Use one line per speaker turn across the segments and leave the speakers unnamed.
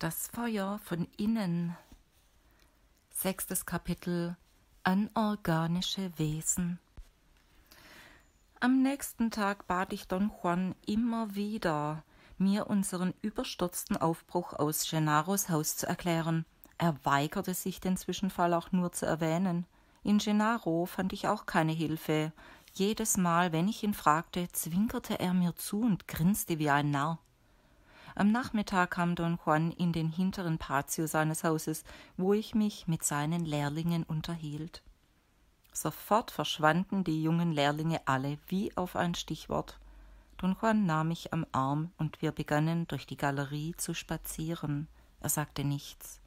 Das Feuer von innen. Sechstes Kapitel Anorganische Wesen. Am nächsten Tag bat ich Don Juan immer wieder, mir unseren überstürzten Aufbruch aus Gennaros Haus zu erklären. Er weigerte sich, den Zwischenfall auch nur zu erwähnen. In Gennaro fand ich auch keine Hilfe. Jedes Mal, wenn ich ihn fragte, zwinkerte er mir zu und grinste wie ein Narr. Am Nachmittag kam Don Juan in den hinteren Patio seines Hauses, wo ich mich mit seinen Lehrlingen unterhielt. Sofort verschwanden die jungen Lehrlinge alle wie auf ein Stichwort. Don Juan nahm mich am Arm und wir begannen durch die Galerie zu spazieren. Er sagte nichts.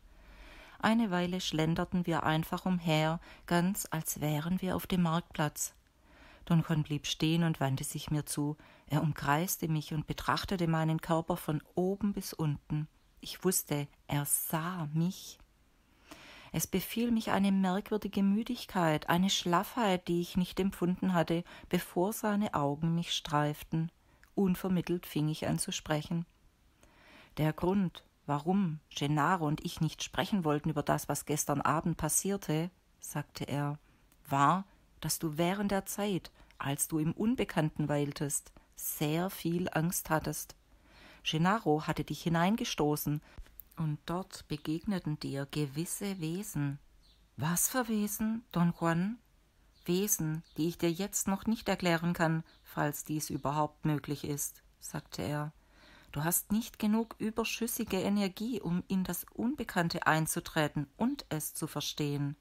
Eine Weile schlenderten wir einfach umher, ganz als wären wir auf dem Marktplatz. Don Juan blieb stehen und wandte sich mir zu. Er umkreiste mich und betrachtete meinen Körper von oben bis unten. Ich wusste, er sah mich. Es befiel mich eine merkwürdige Müdigkeit, eine Schlaffheit, die ich nicht empfunden hatte, bevor seine Augen mich streiften. Unvermittelt fing ich an zu sprechen. Der Grund, warum Gennaro und ich nicht sprechen wollten über das, was gestern Abend passierte, sagte er, war, dass du während der Zeit, als du im Unbekannten weiltest, sehr viel Angst hattest. Gennaro hatte dich hineingestoßen, und dort begegneten dir gewisse Wesen. Was für Wesen, Don Juan? Wesen, die ich dir jetzt noch nicht erklären kann, falls dies überhaupt möglich ist, sagte er. Du hast nicht genug überschüssige Energie, um in das Unbekannte einzutreten und es zu verstehen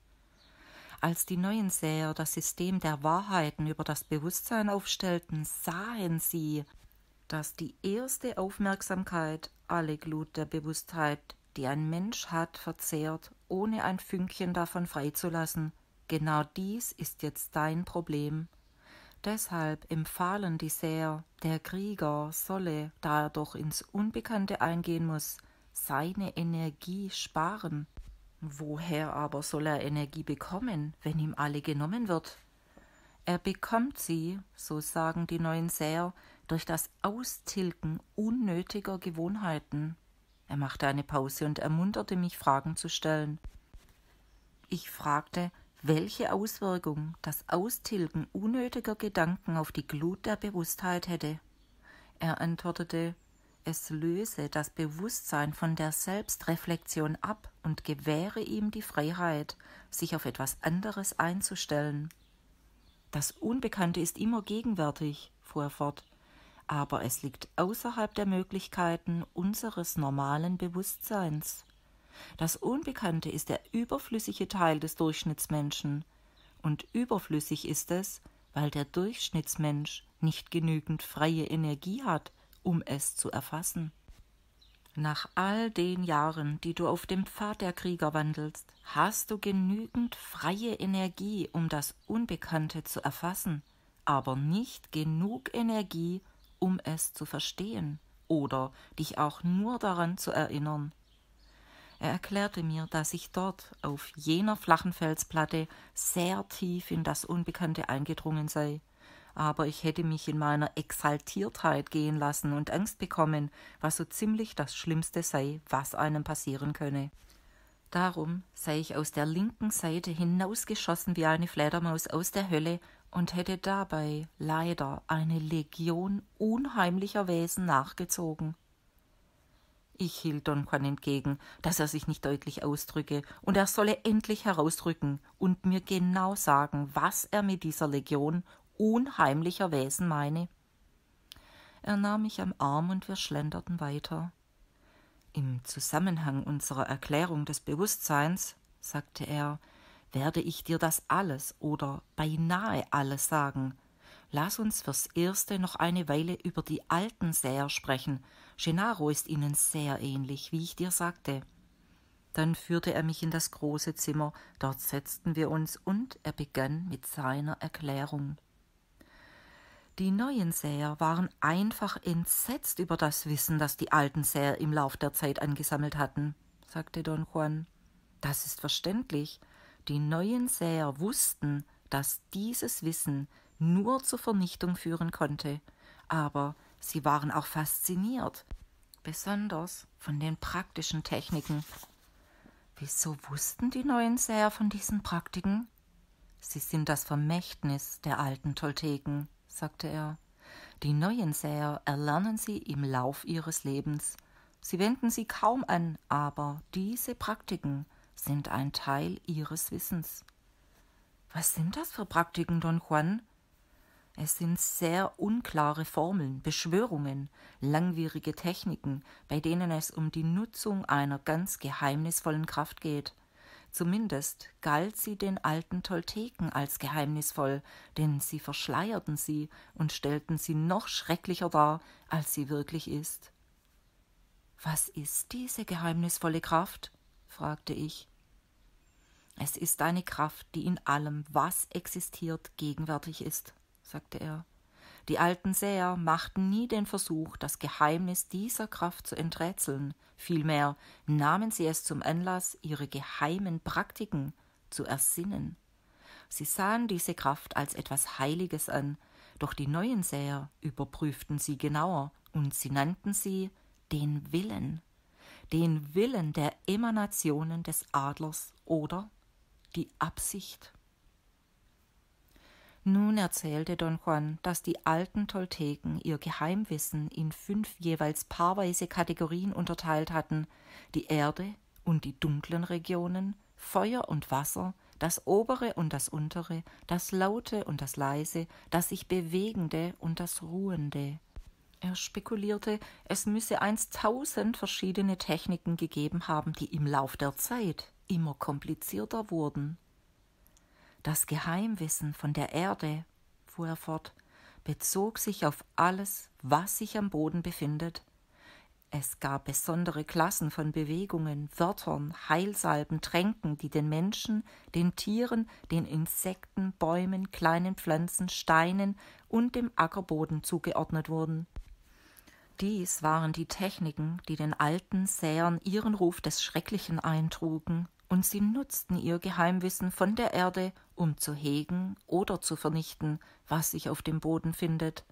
als die neuen Säher das System der Wahrheiten über das Bewusstsein aufstellten, sahen sie, dass die erste Aufmerksamkeit alle Glut der Bewusstheit, die ein Mensch hat, verzehrt, ohne ein Fünkchen davon freizulassen. Genau dies ist jetzt dein Problem. Deshalb empfahlen die Säher, der Krieger solle, da er doch ins Unbekannte eingehen muss, seine Energie sparen, Woher aber soll er Energie bekommen, wenn ihm alle genommen wird? Er bekommt sie, so sagen die neuen Säher, durch das Austilgen unnötiger Gewohnheiten. Er machte eine Pause und ermunterte mich, Fragen zu stellen. Ich fragte, welche Auswirkung das Austilgen unnötiger Gedanken auf die Glut der Bewusstheit hätte. Er antwortete, es löse das Bewusstsein von der Selbstreflexion ab und gewähre ihm die Freiheit, sich auf etwas anderes einzustellen. Das Unbekannte ist immer gegenwärtig, fuhr er fort, aber es liegt außerhalb der Möglichkeiten unseres normalen Bewusstseins. Das Unbekannte ist der überflüssige Teil des Durchschnittsmenschen, und überflüssig ist es, weil der Durchschnittsmensch nicht genügend freie Energie hat, um es zu erfassen. Nach all den Jahren, die du auf dem Pfad der Krieger wandelst, hast du genügend freie Energie, um das Unbekannte zu erfassen, aber nicht genug Energie, um es zu verstehen oder dich auch nur daran zu erinnern. Er erklärte mir, dass ich dort auf jener flachen Felsplatte sehr tief in das Unbekannte eingedrungen sei aber ich hätte mich in meiner Exaltiertheit gehen lassen und Angst bekommen, was so ziemlich das Schlimmste sei, was einem passieren könne. Darum sei ich aus der linken Seite hinausgeschossen wie eine Fledermaus aus der Hölle und hätte dabei leider eine Legion unheimlicher Wesen nachgezogen. Ich hielt Don Juan entgegen, dass er sich nicht deutlich ausdrücke, und er solle endlich herausrücken und mir genau sagen, was er mit dieser Legion unheimlicher Wesen meine. Er nahm mich am Arm und wir schlenderten weiter. Im Zusammenhang unserer Erklärung des Bewusstseins, sagte er, werde ich dir das alles oder beinahe alles sagen. Lass uns fürs Erste noch eine Weile über die alten Säher sprechen. Gennaro ist ihnen sehr ähnlich, wie ich dir sagte. Dann führte er mich in das große Zimmer, dort setzten wir uns und er begann mit seiner Erklärung. Die neuen Säher waren einfach entsetzt über das Wissen, das die alten Säher im Lauf der Zeit angesammelt hatten, sagte Don Juan. Das ist verständlich. Die neuen Säher wussten, dass dieses Wissen nur zur Vernichtung führen konnte, aber sie waren auch fasziniert, besonders von den praktischen Techniken. Wieso wussten die neuen Säher von diesen Praktiken? Sie sind das Vermächtnis der alten Tolteken sagte er. Die neuen Säher erlernen sie im Lauf ihres Lebens. Sie wenden sie kaum an, aber diese Praktiken sind ein Teil ihres Wissens. Was sind das für Praktiken, Don Juan? Es sind sehr unklare Formeln, Beschwörungen, langwierige Techniken, bei denen es um die Nutzung einer ganz geheimnisvollen Kraft geht. Zumindest galt sie den alten Tolteken als geheimnisvoll, denn sie verschleierten sie und stellten sie noch schrecklicher dar, als sie wirklich ist. Was ist diese geheimnisvolle Kraft? fragte ich. Es ist eine Kraft, die in allem, was existiert, gegenwärtig ist, sagte er. Die alten Säher machten nie den Versuch, das Geheimnis dieser Kraft zu enträtseln, vielmehr nahmen sie es zum Anlass, ihre geheimen Praktiken zu ersinnen. Sie sahen diese Kraft als etwas Heiliges an, doch die neuen Säher überprüften sie genauer und sie nannten sie den Willen, den Willen der Emanationen des Adlers oder die Absicht. Nun erzählte Don Juan, dass die alten Tolteken ihr Geheimwissen in fünf jeweils paarweise Kategorien unterteilt hatten: die Erde und die dunklen Regionen, Feuer und Wasser, das obere und das untere, das laute und das leise, das sich bewegende und das ruhende. Er spekulierte, es müsse einst tausend verschiedene Techniken gegeben haben, die im Lauf der Zeit immer komplizierter wurden. Das Geheimwissen von der Erde, fuhr er fort, bezog sich auf alles, was sich am Boden befindet. Es gab besondere Klassen von Bewegungen, Wörtern, Heilsalben, Tränken, die den Menschen, den Tieren, den Insekten, Bäumen, kleinen Pflanzen, Steinen und dem Ackerboden zugeordnet wurden. Dies waren die Techniken, die den alten Säern ihren Ruf des Schrecklichen eintrugen und sie nutzten ihr Geheimwissen von der Erde, um zu hegen oder zu vernichten, was sich auf dem Boden findet.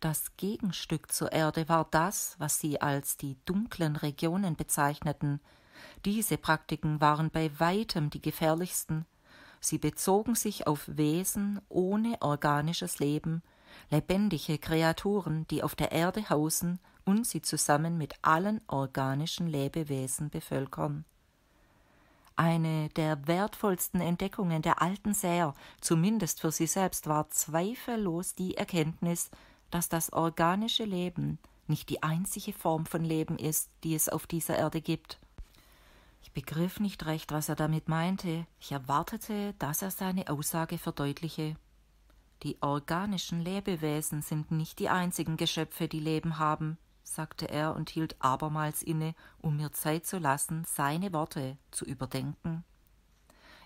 Das Gegenstück zur Erde war das, was sie als die dunklen Regionen bezeichneten. Diese Praktiken waren bei weitem die gefährlichsten. Sie bezogen sich auf Wesen ohne organisches Leben, lebendige Kreaturen, die auf der Erde hausen und sie zusammen mit allen organischen Lebewesen bevölkern. Eine der wertvollsten Entdeckungen der alten Säer, zumindest für sie selbst, war zweifellos die Erkenntnis, dass das organische Leben nicht die einzige Form von Leben ist, die es auf dieser Erde gibt. Ich begriff nicht recht, was er damit meinte. Ich erwartete, dass er seine Aussage verdeutliche. Die organischen Lebewesen sind nicht die einzigen Geschöpfe, die Leben haben sagte er und hielt abermals inne, um mir Zeit zu lassen, seine Worte zu überdenken.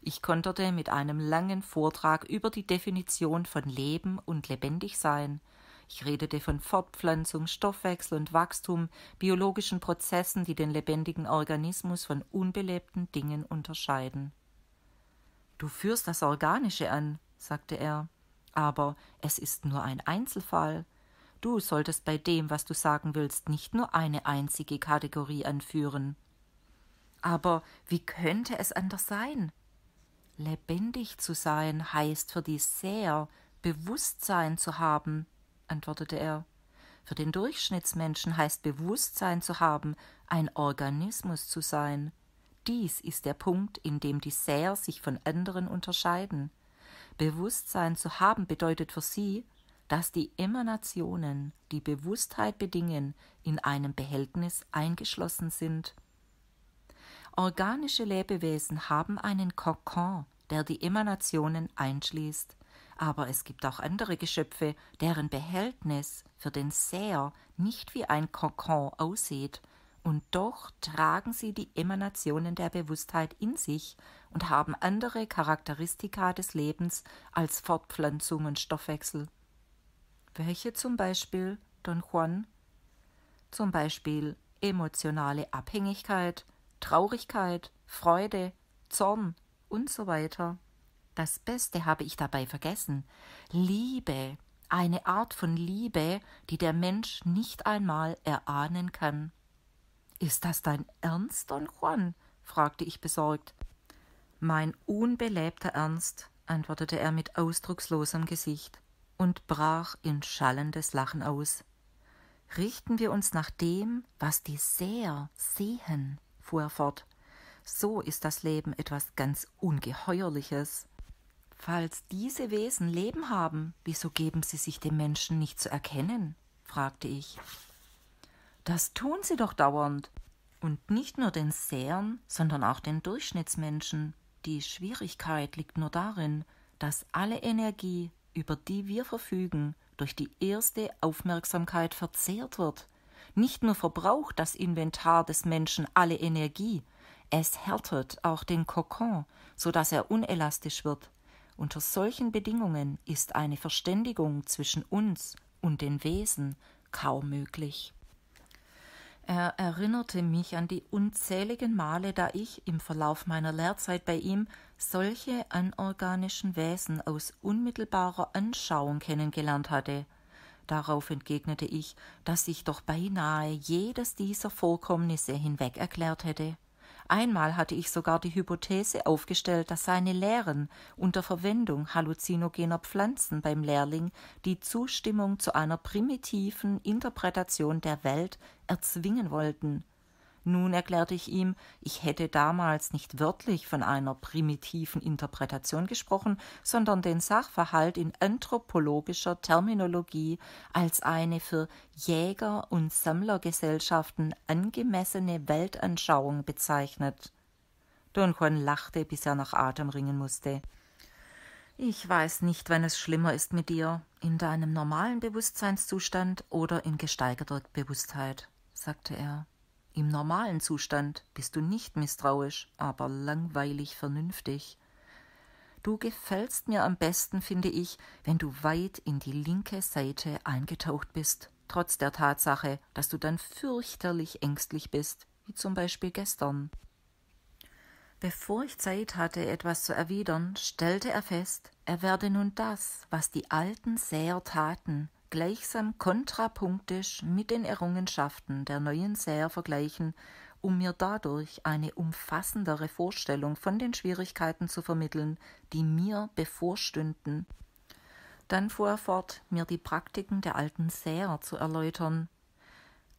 Ich konterte mit einem langen Vortrag über die Definition von Leben und Lebendigsein. Ich redete von Fortpflanzung, Stoffwechsel und Wachstum, biologischen Prozessen, die den lebendigen Organismus von unbelebten Dingen unterscheiden. Du führst das Organische an, sagte er, aber es ist nur ein Einzelfall. Du solltest bei dem, was du sagen willst, nicht nur eine einzige Kategorie anführen. Aber wie könnte es anders sein? Lebendig zu sein heißt für die Seher Bewusstsein zu haben, antwortete er. Für den Durchschnittsmenschen heißt Bewusstsein zu haben, ein Organismus zu sein. Dies ist der Punkt, in dem die Säer sich von anderen unterscheiden. Bewusstsein zu haben bedeutet für sie, dass die Emanationen, die Bewusstheit bedingen, in einem Behältnis eingeschlossen sind. Organische Lebewesen haben einen Kokon, der die Emanationen einschließt, aber es gibt auch andere Geschöpfe, deren Behältnis für den Säher nicht wie ein Kokon aussieht, und doch tragen sie die Emanationen der Bewusstheit in sich und haben andere Charakteristika des Lebens als Fortpflanzung und Stoffwechsel welche zum Beispiel Don Juan, zum Beispiel emotionale Abhängigkeit, Traurigkeit, Freude, Zorn und so weiter. Das Beste habe ich dabei vergessen. Liebe, eine Art von Liebe, die der Mensch nicht einmal erahnen kann. Ist das dein Ernst, Don Juan? fragte ich besorgt. Mein unbelebter Ernst, antwortete er mit ausdruckslosem Gesicht und brach in schallendes Lachen aus. Richten wir uns nach dem, was die Seher sehen, fuhr er fort. So ist das Leben etwas ganz Ungeheuerliches. Falls diese Wesen Leben haben, wieso geben sie sich dem Menschen nicht zu erkennen? fragte ich. Das tun sie doch dauernd. Und nicht nur den Sehern, sondern auch den Durchschnittsmenschen. Die Schwierigkeit liegt nur darin, dass alle Energie über die wir verfügen, durch die erste Aufmerksamkeit verzehrt wird. Nicht nur verbraucht das Inventar des Menschen alle Energie, es härtet auch den Kokon, so dass er unelastisch wird. Unter solchen Bedingungen ist eine Verständigung zwischen uns und den Wesen kaum möglich. Er erinnerte mich an die unzähligen Male, da ich im Verlauf meiner Lehrzeit bei ihm solche anorganischen Wesen aus unmittelbarer Anschauung kennengelernt hatte. Darauf entgegnete ich, dass ich doch beinahe jedes dieser Vorkommnisse hinweg erklärt hätte. Einmal hatte ich sogar die Hypothese aufgestellt, dass seine Lehren unter Verwendung halluzinogener Pflanzen beim Lehrling die Zustimmung zu einer primitiven Interpretation der Welt erzwingen wollten. Nun erklärte ich ihm, ich hätte damals nicht wörtlich von einer primitiven Interpretation gesprochen, sondern den Sachverhalt in anthropologischer Terminologie als eine für Jäger- und Sammlergesellschaften angemessene Weltanschauung bezeichnet. Don Juan lachte, bis er nach Atem ringen musste. Ich weiß nicht, wann es schlimmer ist mit dir, in deinem normalen Bewusstseinszustand oder in gesteigerter Bewusstheit, sagte er. Im normalen Zustand bist du nicht misstrauisch, aber langweilig vernünftig. Du gefällst mir am besten, finde ich, wenn du weit in die linke Seite eingetaucht bist, trotz der Tatsache, dass du dann fürchterlich ängstlich bist, wie zum Beispiel gestern. Bevor ich Zeit hatte, etwas zu erwidern, stellte er fest, er werde nun das, was die Alten sehr taten, gleichsam kontrapunktisch mit den Errungenschaften der neuen Säher vergleichen, um mir dadurch eine umfassendere Vorstellung von den Schwierigkeiten zu vermitteln, die mir bevorstünden. Dann fuhr er fort, mir die Praktiken der alten Säher zu erläutern.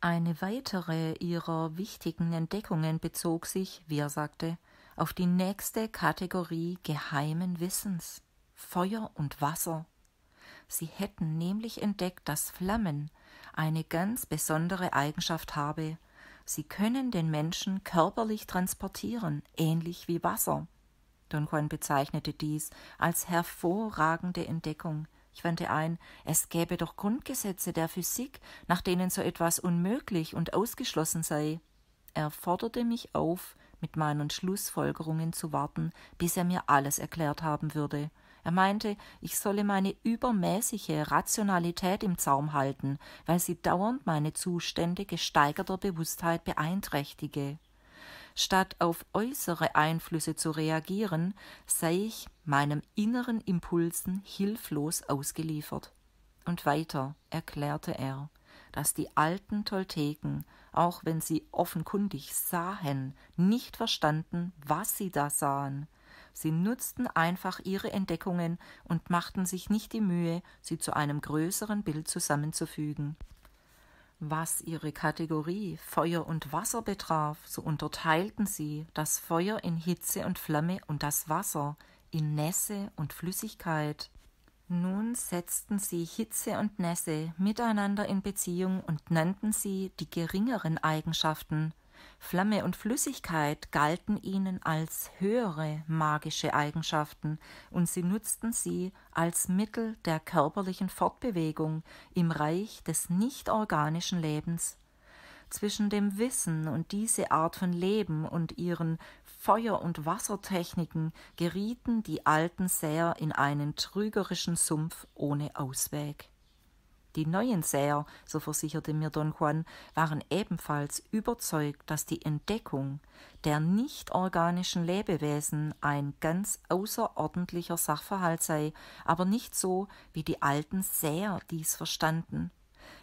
Eine weitere ihrer wichtigen Entdeckungen bezog sich, wie er sagte, auf die nächste Kategorie geheimen Wissens Feuer und Wasser. Sie hätten nämlich entdeckt, dass Flammen eine ganz besondere Eigenschaft habe. Sie können den Menschen körperlich transportieren, ähnlich wie Wasser. Don Juan bezeichnete dies als hervorragende Entdeckung. Ich wandte ein, es gäbe doch Grundgesetze der Physik, nach denen so etwas unmöglich und ausgeschlossen sei. Er forderte mich auf, mit meinen Schlussfolgerungen zu warten, bis er mir alles erklärt haben würde. Er meinte, ich solle meine übermäßige Rationalität im Zaum halten, weil sie dauernd meine Zustände gesteigerter Bewusstheit beeinträchtige. Statt auf äußere Einflüsse zu reagieren, sei ich meinem inneren Impulsen hilflos ausgeliefert. Und weiter erklärte er, dass die alten Tolteken, auch wenn sie offenkundig sahen, nicht verstanden, was sie da sahen, Sie nutzten einfach ihre Entdeckungen und machten sich nicht die Mühe, sie zu einem größeren Bild zusammenzufügen. Was ihre Kategorie Feuer und Wasser betraf, so unterteilten sie das Feuer in Hitze und Flamme und das Wasser in Nässe und Flüssigkeit. Nun setzten sie Hitze und Nässe miteinander in Beziehung und nannten sie die geringeren Eigenschaften, Flamme und Flüssigkeit galten ihnen als höhere magische Eigenschaften, und sie nutzten sie als Mittel der körperlichen Fortbewegung im Reich des nichtorganischen Lebens. Zwischen dem Wissen und diese Art von Leben und ihren Feuer- und Wassertechniken gerieten die Alten sehr in einen trügerischen Sumpf ohne Ausweg. Die neuen Säher, so versicherte mir Don Juan, waren ebenfalls überzeugt, dass die Entdeckung der nicht organischen Lebewesen ein ganz außerordentlicher Sachverhalt sei, aber nicht so, wie die alten Säher dies verstanden.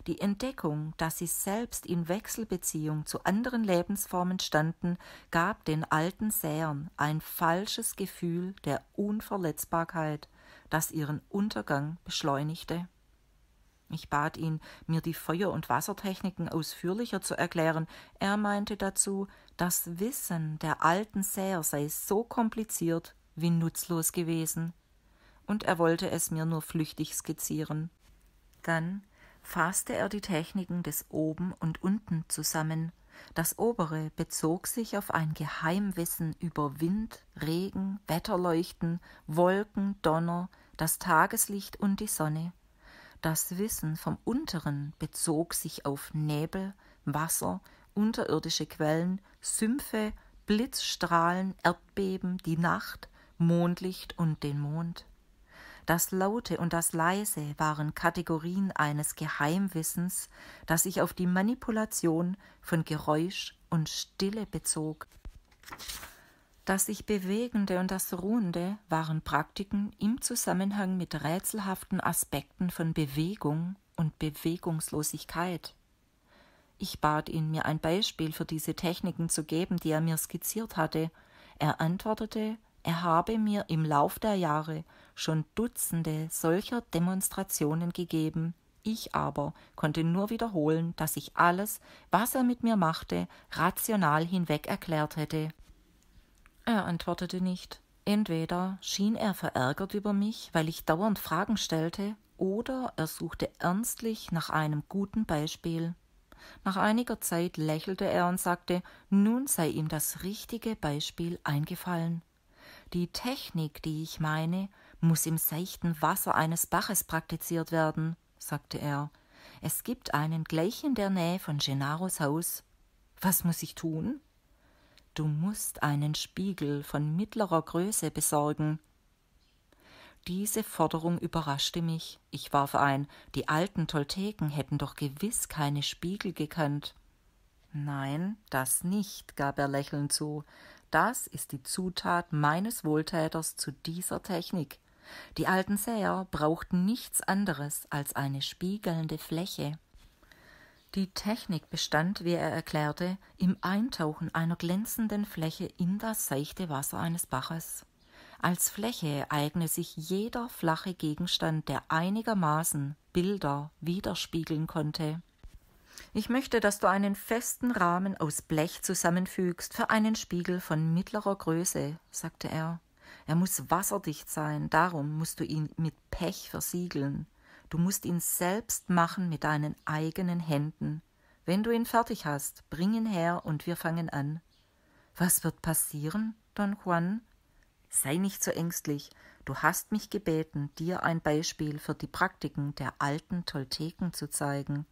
Die Entdeckung, dass sie selbst in Wechselbeziehung zu anderen Lebensformen standen, gab den alten Säern ein falsches Gefühl der Unverletzbarkeit, das ihren Untergang beschleunigte. Ich bat ihn, mir die Feuer- und Wassertechniken ausführlicher zu erklären. Er meinte dazu, das Wissen der alten Säher sei so kompliziert wie nutzlos gewesen. Und er wollte es mir nur flüchtig skizzieren. Dann fasste er die Techniken des Oben und Unten zusammen. Das obere bezog sich auf ein Geheimwissen über Wind, Regen, Wetterleuchten, Wolken, Donner, das Tageslicht und die Sonne. Das Wissen vom Unteren bezog sich auf Nebel, Wasser, unterirdische Quellen, Sümpfe, Blitzstrahlen, Erdbeben, die Nacht, Mondlicht und den Mond. Das Laute und das Leise waren Kategorien eines Geheimwissens, das sich auf die Manipulation von Geräusch und Stille bezog. Das sich Bewegende und das Ruhende waren Praktiken im Zusammenhang mit rätselhaften Aspekten von Bewegung und Bewegungslosigkeit. Ich bat ihn, mir ein Beispiel für diese Techniken zu geben, die er mir skizziert hatte. Er antwortete, er habe mir im Lauf der Jahre schon Dutzende solcher Demonstrationen gegeben, ich aber konnte nur wiederholen, dass ich alles, was er mit mir machte, rational hinweg erklärt hätte. Er antwortete nicht. Entweder schien er verärgert über mich, weil ich dauernd Fragen stellte, oder er suchte ernstlich nach einem guten Beispiel. Nach einiger Zeit lächelte er und sagte, nun sei ihm das richtige Beispiel eingefallen. Die Technik, die ich meine, muss im seichten Wasser eines Baches praktiziert werden, sagte er. Es gibt einen gleich in der Nähe von Gennaros Haus. Was muss ich tun? Du musst einen Spiegel von mittlerer Größe besorgen. Diese Forderung überraschte mich. Ich warf ein, die alten Tolteken hätten doch gewiss keine Spiegel gekannt. Nein, das nicht, gab er lächelnd zu. Das ist die Zutat meines Wohltäters zu dieser Technik. Die alten Säher brauchten nichts anderes als eine spiegelnde Fläche. Die Technik bestand, wie er erklärte, im Eintauchen einer glänzenden Fläche in das seichte Wasser eines Baches. Als Fläche eigne sich jeder flache Gegenstand, der einigermaßen Bilder widerspiegeln konnte. Ich möchte, dass du einen festen Rahmen aus Blech zusammenfügst für einen Spiegel von mittlerer Größe, sagte er. Er muss wasserdicht sein, darum musst du ihn mit Pech versiegeln. Du musst ihn selbst machen mit deinen eigenen Händen. Wenn du ihn fertig hast, bring ihn her und wir fangen an. Was wird passieren, Don Juan? Sei nicht so ängstlich. Du hast mich gebeten, dir ein Beispiel für die Praktiken der alten Tolteken zu zeigen.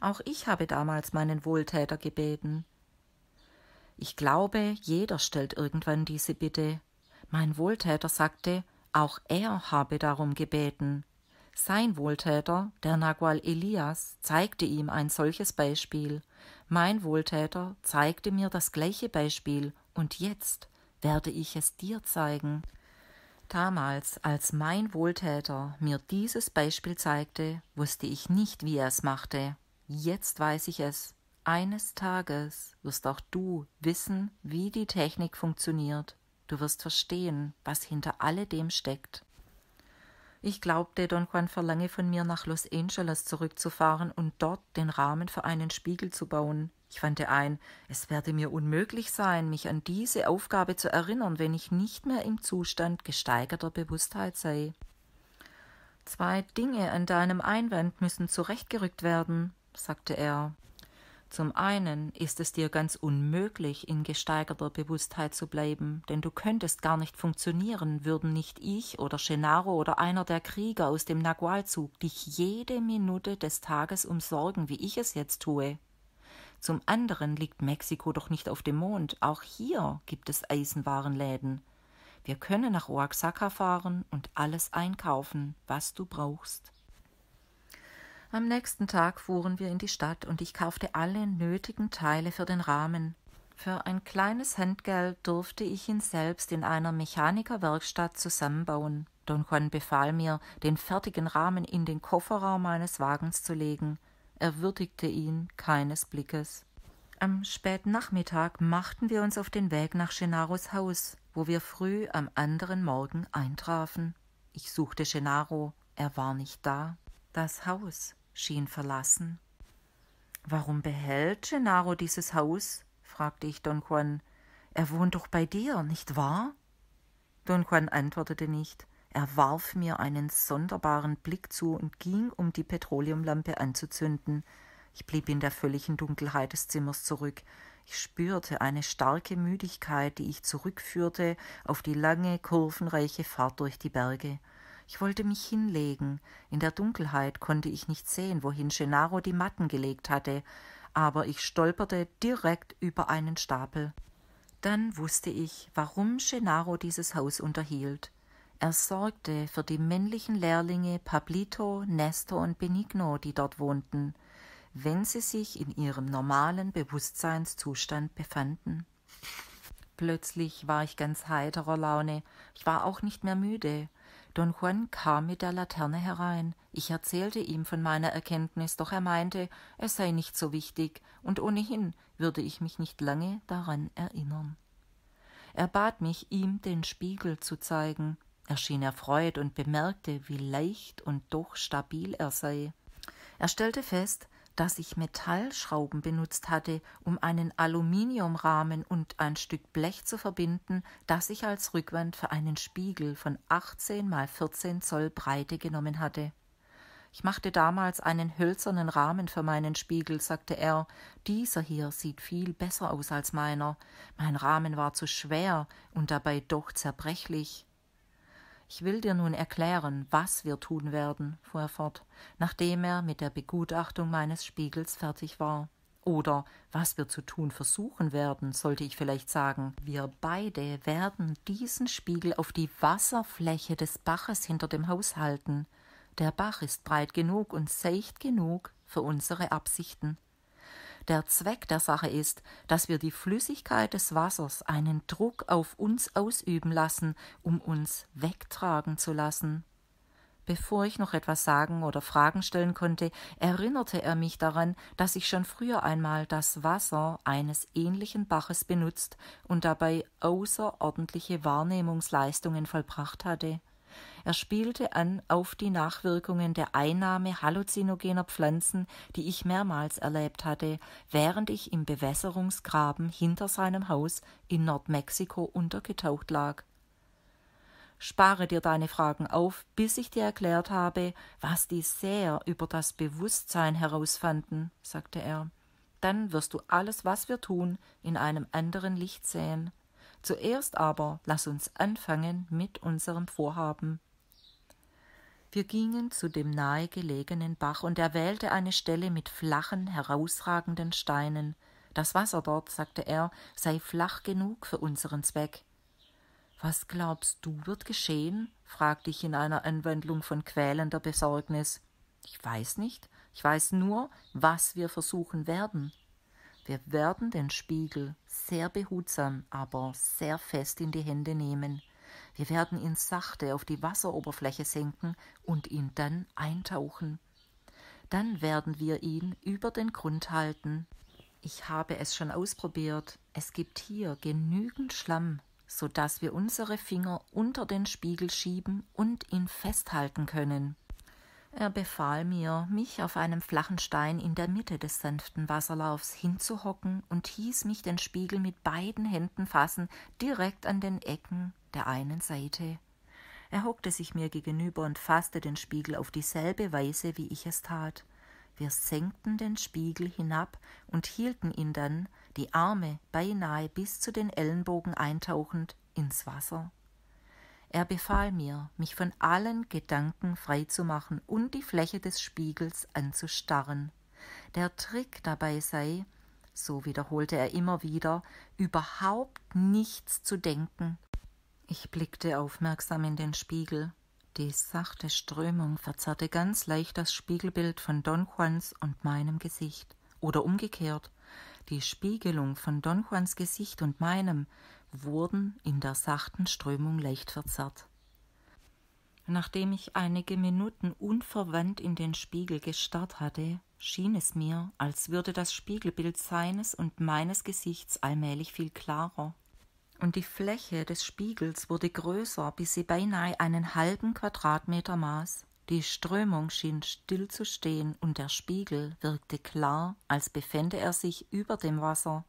Auch ich habe damals meinen Wohltäter gebeten. Ich glaube, jeder stellt irgendwann diese Bitte. Mein Wohltäter sagte, auch er habe darum gebeten. Sein Wohltäter, der Nagual Elias, zeigte ihm ein solches Beispiel. Mein Wohltäter zeigte mir das gleiche Beispiel, und jetzt werde ich es dir zeigen. Damals, als mein Wohltäter mir dieses Beispiel zeigte, wusste ich nicht, wie er es machte. Jetzt weiß ich es. Eines Tages wirst auch du wissen, wie die Technik funktioniert. Du wirst verstehen, was hinter alledem steckt. Ich glaubte, Don Juan verlange von mir, nach Los Angeles zurückzufahren und dort den Rahmen für einen Spiegel zu bauen. Ich wandte ein, es werde mir unmöglich sein, mich an diese Aufgabe zu erinnern, wenn ich nicht mehr im Zustand gesteigerter Bewusstheit sei. Zwei Dinge an deinem Einwand müssen zurechtgerückt werden, sagte er. Zum einen ist es dir ganz unmöglich, in gesteigerter Bewusstheit zu bleiben, denn du könntest gar nicht funktionieren, würden nicht ich oder Gennaro oder einer der Krieger aus dem Nagualzug dich jede Minute des Tages umsorgen, wie ich es jetzt tue. Zum anderen liegt Mexiko doch nicht auf dem Mond, auch hier gibt es Eisenwarenläden. Wir können nach Oaxaca fahren und alles einkaufen, was du brauchst. Am nächsten Tag fuhren wir in die Stadt und ich kaufte alle nötigen Teile für den Rahmen. Für ein kleines Handgeld durfte ich ihn selbst in einer Mechanikerwerkstatt zusammenbauen. Don Juan befahl mir, den fertigen Rahmen in den Kofferraum meines Wagens zu legen. Er würdigte ihn keines Blickes. Am späten Nachmittag machten wir uns auf den Weg nach Gennaros Haus, wo wir früh am anderen Morgen eintrafen. Ich suchte Gennaro, er war nicht da. Das Haus schien verlassen. Warum behält Gennaro dieses Haus? fragte ich Don Juan. Er wohnt doch bei dir, nicht wahr? Don Juan antwortete nicht. Er warf mir einen sonderbaren Blick zu und ging, um die Petroleumlampe anzuzünden. Ich blieb in der völligen Dunkelheit des Zimmers zurück. Ich spürte eine starke Müdigkeit, die ich zurückführte auf die lange, kurvenreiche Fahrt durch die Berge. Ich wollte mich hinlegen. In der Dunkelheit konnte ich nicht sehen, wohin Gennaro die Matten gelegt hatte, aber ich stolperte direkt über einen Stapel. Dann wusste ich, warum Gennaro dieses Haus unterhielt. Er sorgte für die männlichen Lehrlinge Pablito, Nestor und Benigno, die dort wohnten, wenn sie sich in ihrem normalen Bewusstseinszustand befanden. Plötzlich war ich ganz heiterer Laune, ich war auch nicht mehr müde, Don Juan kam mit der Laterne herein. Ich erzählte ihm von meiner Erkenntnis, doch er meinte, es sei nicht so wichtig, und ohnehin würde ich mich nicht lange daran erinnern. Er bat mich, ihm den Spiegel zu zeigen. Er schien erfreut und bemerkte, wie leicht und doch stabil er sei. Er stellte fest, dass ich Metallschrauben benutzt hatte, um einen Aluminiumrahmen und ein Stück Blech zu verbinden, das ich als Rückwand für einen Spiegel von 18 x 14 Zoll Breite genommen hatte. Ich machte damals einen hölzernen Rahmen für meinen Spiegel, sagte er. Dieser hier sieht viel besser aus als meiner. Mein Rahmen war zu schwer und dabei doch zerbrechlich. Ich will dir nun erklären, was wir tun werden, fuhr er fort, nachdem er mit der Begutachtung meines Spiegels fertig war. Oder was wir zu tun versuchen werden, sollte ich vielleicht sagen. Wir beide werden diesen Spiegel auf die Wasserfläche des Baches hinter dem Haus halten. Der Bach ist breit genug und seicht genug für unsere Absichten. Der Zweck der Sache ist, dass wir die Flüssigkeit des Wassers einen Druck auf uns ausüben lassen, um uns wegtragen zu lassen. Bevor ich noch etwas sagen oder Fragen stellen konnte, erinnerte er mich daran, dass ich schon früher einmal das Wasser eines ähnlichen Baches benutzt und dabei außerordentliche Wahrnehmungsleistungen vollbracht hatte. Er spielte an auf die Nachwirkungen der Einnahme halluzinogener Pflanzen, die ich mehrmals erlebt hatte, während ich im Bewässerungsgraben hinter seinem Haus in Nordmexiko untergetaucht lag. Spare dir deine Fragen auf, bis ich dir erklärt habe, was die sehr über das Bewusstsein herausfanden, sagte er. Dann wirst du alles, was wir tun, in einem anderen Licht sehen. Zuerst aber lass uns anfangen mit unserem Vorhaben. Wir gingen zu dem nahegelegenen Bach und er wählte eine Stelle mit flachen, herausragenden Steinen. Das Wasser dort, sagte er, sei flach genug für unseren Zweck. Was glaubst du, wird geschehen? fragte ich in einer Anwendung von quälender Besorgnis. Ich weiß nicht, ich weiß nur, was wir versuchen werden. Wir werden den Spiegel sehr behutsam, aber sehr fest in die Hände nehmen. Wir werden ihn sachte auf die Wasseroberfläche senken und ihn dann eintauchen. Dann werden wir ihn über den Grund halten. Ich habe es schon ausprobiert. Es gibt hier genügend Schlamm, so dass wir unsere Finger unter den Spiegel schieben und ihn festhalten können. Er befahl mir, mich auf einem flachen Stein in der Mitte des sanften Wasserlaufs hinzuhocken und hieß mich den Spiegel mit beiden Händen fassen, direkt an den Ecken der einen Seite. Er hockte sich mir gegenüber und fasste den Spiegel auf dieselbe Weise, wie ich es tat. Wir senkten den Spiegel hinab und hielten ihn dann, die Arme beinahe bis zu den Ellenbogen eintauchend, ins Wasser. Er befahl mir, mich von allen Gedanken frei zu machen und die Fläche des Spiegels anzustarren. Der Trick dabei sei, so wiederholte er immer wieder, überhaupt nichts zu denken ich blickte aufmerksam in den Spiegel. Die sachte Strömung verzerrte ganz leicht das Spiegelbild von Don Juans und meinem Gesicht. Oder umgekehrt, die Spiegelung von Don Juans Gesicht und meinem wurden in der sachten Strömung leicht verzerrt. Nachdem ich einige Minuten unverwandt in den Spiegel gestarrt hatte, schien es mir, als würde das Spiegelbild seines und meines Gesichts allmählich viel klarer und die Fläche des Spiegels wurde größer, bis sie beinahe einen halben Quadratmeter maß. Die Strömung schien still zu stehen und der Spiegel wirkte klar, als befände er sich über dem Wasser.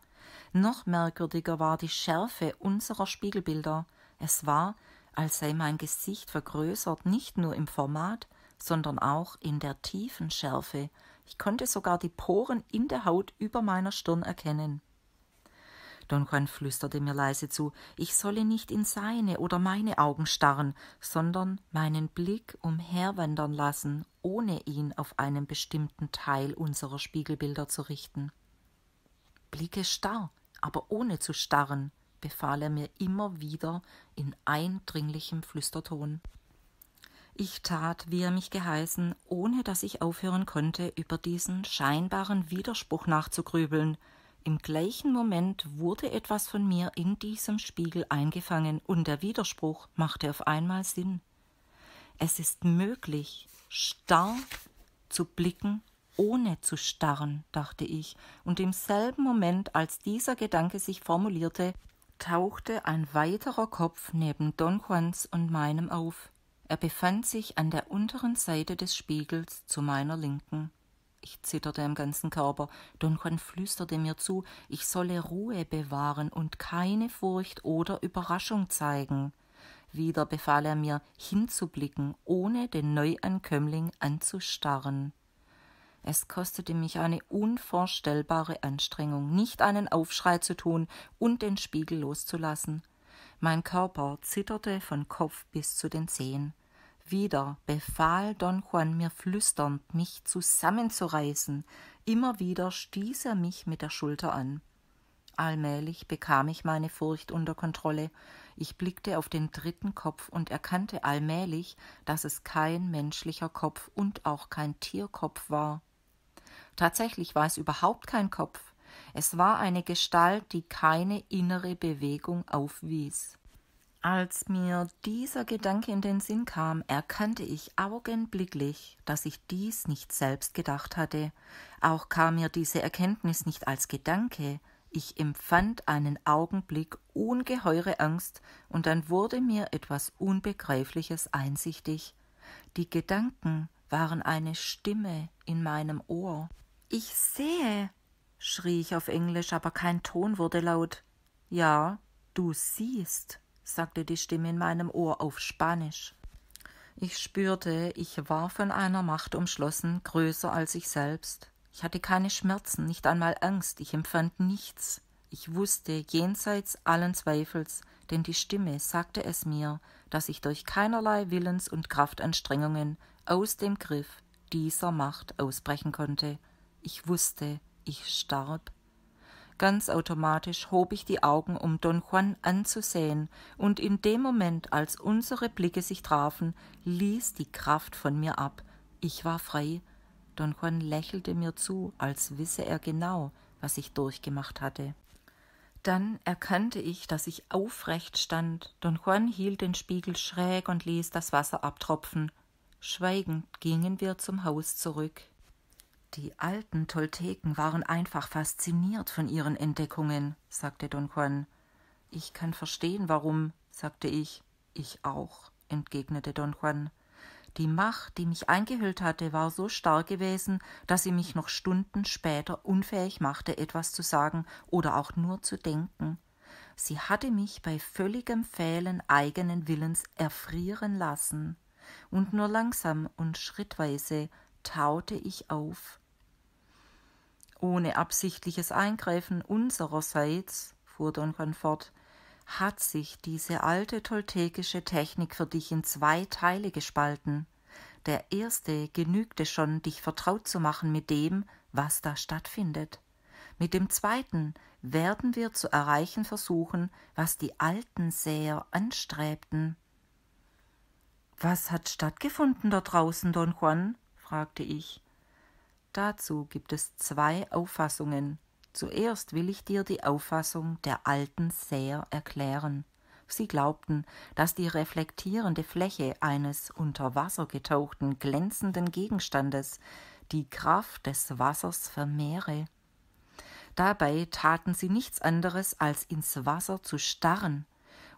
Noch merkwürdiger war die Schärfe unserer Spiegelbilder. Es war, als sei mein Gesicht vergrößert, nicht nur im Format, sondern auch in der tiefen Schärfe. Ich konnte sogar die Poren in der Haut über meiner Stirn erkennen. Don Juan flüsterte mir leise zu, ich solle nicht in seine oder meine Augen starren, sondern meinen Blick umherwandern lassen, ohne ihn auf einen bestimmten Teil unserer Spiegelbilder zu richten. Blicke starr, aber ohne zu starren, befahl er mir immer wieder in eindringlichem Flüsterton. Ich tat, wie er mich geheißen, ohne dass ich aufhören konnte, über diesen scheinbaren Widerspruch nachzugrübeln, im gleichen Moment wurde etwas von mir in diesem Spiegel eingefangen und der Widerspruch machte auf einmal Sinn. Es ist möglich, starr zu blicken, ohne zu starren, dachte ich, und im selben Moment, als dieser Gedanke sich formulierte, tauchte ein weiterer Kopf neben Don Juans und meinem auf. Er befand sich an der unteren Seite des Spiegels zu meiner Linken. Ich zitterte im ganzen Körper. Don Juan flüsterte mir zu, ich solle Ruhe bewahren und keine Furcht oder Überraschung zeigen. Wieder befahl er mir, hinzublicken, ohne den Neuankömmling anzustarren. Es kostete mich eine unvorstellbare Anstrengung, nicht einen Aufschrei zu tun und den Spiegel loszulassen. Mein Körper zitterte von Kopf bis zu den Zehen. Wieder befahl Don Juan mir flüsternd, mich zusammenzureißen. Immer wieder stieß er mich mit der Schulter an. Allmählich bekam ich meine Furcht unter Kontrolle. Ich blickte auf den dritten Kopf und erkannte allmählich, dass es kein menschlicher Kopf und auch kein Tierkopf war. Tatsächlich war es überhaupt kein Kopf. Es war eine Gestalt, die keine innere Bewegung aufwies. Als mir dieser Gedanke in den Sinn kam, erkannte ich augenblicklich, dass ich dies nicht selbst gedacht hatte. Auch kam mir diese Erkenntnis nicht als Gedanke. Ich empfand einen Augenblick ungeheure Angst, und dann wurde mir etwas Unbegreifliches einsichtig. Die Gedanken waren eine Stimme in meinem Ohr. Ich sehe, schrie ich auf Englisch, aber kein Ton wurde laut. Ja, du siehst, sagte die Stimme in meinem Ohr auf Spanisch. Ich spürte, ich war von einer Macht umschlossen, größer als ich selbst. Ich hatte keine Schmerzen, nicht einmal Angst, ich empfand nichts. Ich wusste jenseits allen Zweifels, denn die Stimme sagte es mir, dass ich durch keinerlei Willens- und Kraftanstrengungen aus dem Griff dieser Macht ausbrechen konnte. Ich wusste, ich starb Ganz automatisch hob ich die Augen, um Don Juan anzusehen, und in dem Moment, als unsere Blicke sich trafen, ließ die Kraft von mir ab. Ich war frei. Don Juan lächelte mir zu, als wisse er genau, was ich durchgemacht hatte. Dann erkannte ich, dass ich aufrecht stand. Don Juan hielt den Spiegel schräg und ließ das Wasser abtropfen. Schweigend gingen wir zum Haus zurück. Die alten Tolteken waren einfach fasziniert von ihren Entdeckungen, sagte Don Juan. Ich kann verstehen, warum, sagte ich. Ich auch, entgegnete Don Juan. Die Macht, die mich eingehüllt hatte, war so stark gewesen, dass sie mich noch Stunden später unfähig machte, etwas zu sagen oder auch nur zu denken. Sie hatte mich bei völligem Fehlen eigenen Willens erfrieren lassen, und nur langsam und schrittweise taute ich auf, ohne absichtliches Eingreifen unsererseits, fuhr Don Juan fort, hat sich diese alte toltekische Technik für dich in zwei Teile gespalten. Der erste genügte schon, dich vertraut zu machen mit dem, was da stattfindet. Mit dem zweiten werden wir zu erreichen versuchen, was die alten Säher anstrebten. Was hat stattgefunden da draußen, Don Juan? fragte ich. Dazu gibt es zwei Auffassungen. Zuerst will ich dir die Auffassung der alten Säher erklären. Sie glaubten, dass die reflektierende Fläche eines unter Wasser getauchten glänzenden Gegenstandes die Kraft des Wassers vermehre. Dabei taten sie nichts anderes, als ins Wasser zu starren,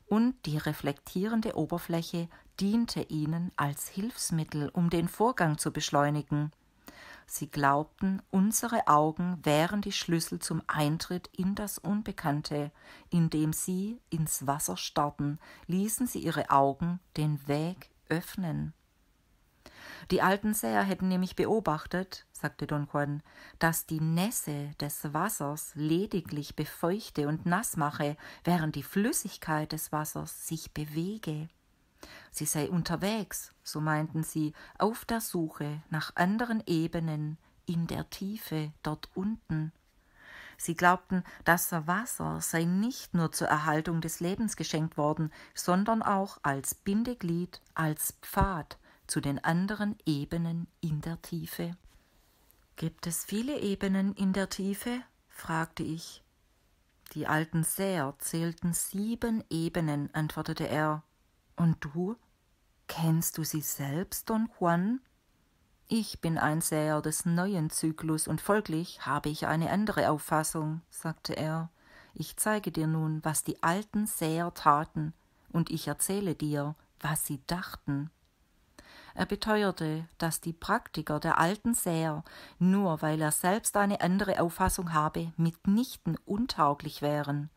und die reflektierende Oberfläche diente ihnen als Hilfsmittel, um den Vorgang zu beschleunigen. Sie glaubten, unsere Augen wären die Schlüssel zum Eintritt in das Unbekannte. Indem sie ins Wasser starrten, ließen sie ihre Augen den Weg öffnen. Die alten Säher hätten nämlich beobachtet, sagte Don Juan, dass die Nässe des Wassers lediglich befeuchte und nass mache, während die Flüssigkeit des Wassers sich bewege. Sie sei unterwegs, so meinten sie, auf der Suche nach anderen Ebenen in der Tiefe dort unten. Sie glaubten, das Wasser sei nicht nur zur Erhaltung des Lebens geschenkt worden, sondern auch als Bindeglied, als Pfad zu den anderen Ebenen in der Tiefe. Gibt es viele Ebenen in der Tiefe? fragte ich. Die alten Seher zählten sieben Ebenen, antwortete er. Und du? Kennst du sie selbst, Don Juan? Ich bin ein Säher des neuen Zyklus und folglich habe ich eine andere Auffassung, sagte er. Ich zeige dir nun, was die alten Säher taten, und ich erzähle dir, was sie dachten. Er beteuerte, dass die Praktiker der alten Säher, nur weil er selbst eine andere Auffassung habe, mitnichten untauglich wären.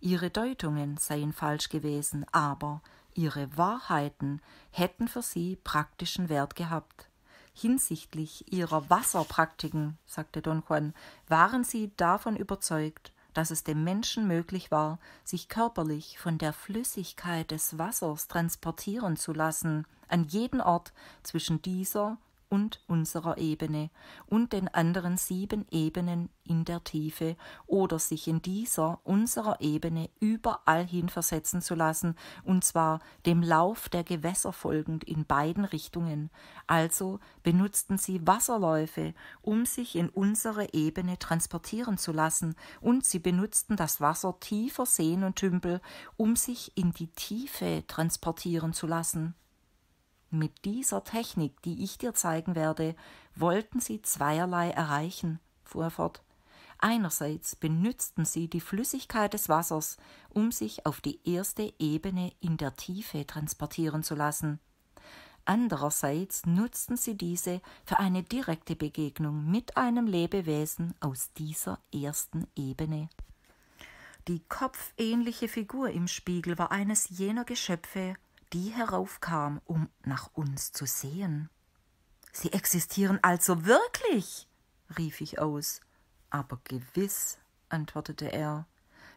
Ihre Deutungen seien falsch gewesen, aber ihre Wahrheiten hätten für sie praktischen Wert gehabt. Hinsichtlich ihrer Wasserpraktiken, sagte Don Juan, waren sie davon überzeugt, dass es dem Menschen möglich war, sich körperlich von der Flüssigkeit des Wassers transportieren zu lassen, an jeden Ort zwischen dieser und unserer Ebene und den anderen sieben Ebenen in der Tiefe oder sich in dieser unserer Ebene überall hin versetzen zu lassen, und zwar dem Lauf der Gewässer folgend in beiden Richtungen. Also benutzten sie Wasserläufe, um sich in unsere Ebene transportieren zu lassen, und sie benutzten das Wasser tiefer Seen und Tümpel, um sich in die Tiefe transportieren zu lassen. Mit dieser Technik, die ich dir zeigen werde, wollten sie zweierlei erreichen, fuhr er fort. Einerseits benützten sie die Flüssigkeit des Wassers, um sich auf die erste Ebene in der Tiefe transportieren zu lassen. Andererseits nutzten sie diese für eine direkte Begegnung mit einem Lebewesen aus dieser ersten Ebene. Die kopfähnliche Figur im Spiegel war eines jener Geschöpfe, die heraufkam, um nach uns zu sehen. Sie existieren also wirklich, rief ich aus. Aber gewiss, antwortete er.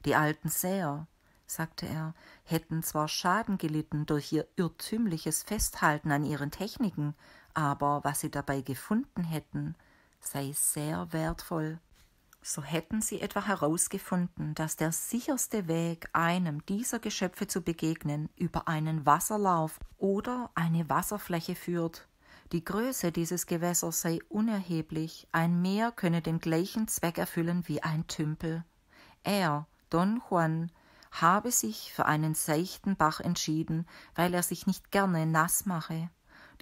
Die alten Säher, sagte er, hätten zwar Schaden gelitten durch ihr irrtümliches Festhalten an ihren Techniken, aber was sie dabei gefunden hätten, sei sehr wertvoll so hätten sie etwa herausgefunden, dass der sicherste Weg, einem dieser Geschöpfe zu begegnen, über einen Wasserlauf oder eine Wasserfläche führt. Die Größe dieses Gewässers sei unerheblich, ein Meer könne den gleichen Zweck erfüllen wie ein Tümpel. Er, Don Juan, habe sich für einen seichten Bach entschieden, weil er sich nicht gerne nass mache.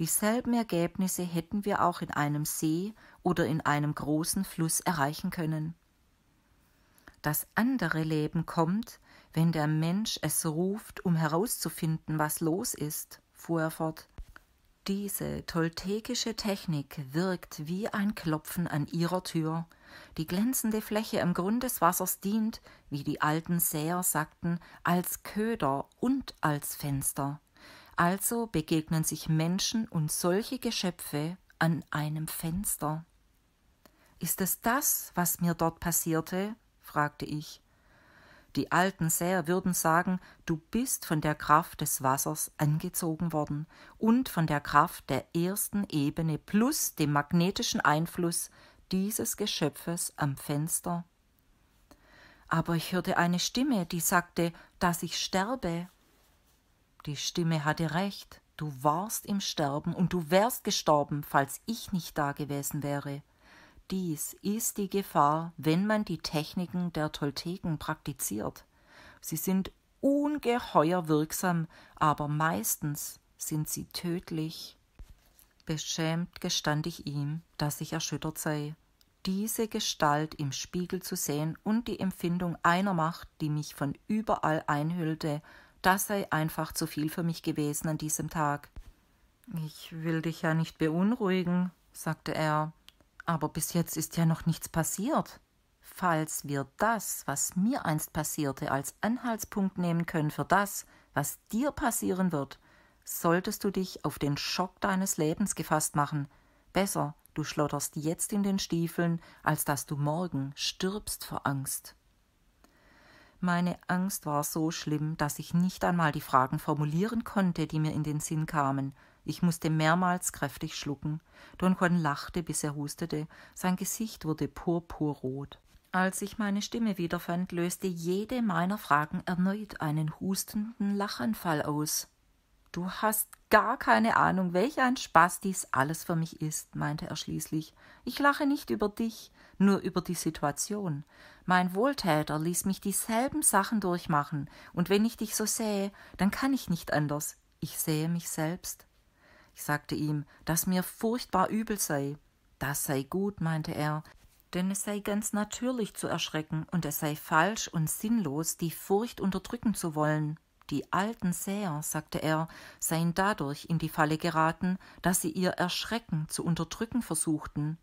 Dieselben Ergebnisse hätten wir auch in einem See oder in einem großen Fluss erreichen können. Das andere Leben kommt, wenn der Mensch es ruft, um herauszufinden, was los ist, fuhr er fort. Diese toltekische Technik wirkt wie ein Klopfen an ihrer Tür. Die glänzende Fläche am Grund des Wassers dient, wie die alten Säher sagten, als Köder und als Fenster. Also begegnen sich Menschen und solche Geschöpfe an einem Fenster. Ist es das, was mir dort passierte? fragte ich. Die alten Säher würden sagen, du bist von der Kraft des Wassers angezogen worden und von der Kraft der ersten Ebene plus dem magnetischen Einfluss dieses Geschöpfes am Fenster. Aber ich hörte eine Stimme, die sagte, dass ich sterbe die Stimme hatte recht, du warst im Sterben und du wärst gestorben, falls ich nicht da gewesen wäre. Dies ist die Gefahr, wenn man die Techniken der Tolteken praktiziert. Sie sind ungeheuer wirksam, aber meistens sind sie tödlich. Beschämt gestand ich ihm, dass ich erschüttert sei. Diese Gestalt im Spiegel zu sehen und die Empfindung einer Macht, die mich von überall einhüllte, das sei einfach zu viel für mich gewesen an diesem Tag. Ich will dich ja nicht beunruhigen, sagte er. Aber bis jetzt ist ja noch nichts passiert. Falls wir das, was mir einst passierte, als Anhaltspunkt nehmen können für das, was dir passieren wird, solltest du dich auf den Schock deines Lebens gefasst machen. Besser, du schlotterst jetzt in den Stiefeln, als dass du morgen stirbst vor Angst. Meine Angst war so schlimm, dass ich nicht einmal die Fragen formulieren konnte, die mir in den Sinn kamen. Ich musste mehrmals kräftig schlucken. Don Juan lachte, bis er hustete. Sein Gesicht wurde purpurrot. Als ich meine Stimme wiederfand, löste jede meiner Fragen erneut einen hustenden Lachanfall aus. Du hast gar keine Ahnung, welch ein Spaß dies alles für mich ist, meinte er schließlich. Ich lache nicht über dich, nur über die Situation. Mein Wohltäter ließ mich dieselben Sachen durchmachen, und wenn ich dich so sähe, dann kann ich nicht anders. Ich sähe mich selbst. Ich sagte ihm, dass mir furchtbar übel sei. Das sei gut, meinte er, denn es sei ganz natürlich zu erschrecken, und es sei falsch und sinnlos, die Furcht unterdrücken zu wollen. Die alten Säher, sagte er, seien dadurch in die Falle geraten, dass sie ihr Erschrecken zu unterdrücken versuchten,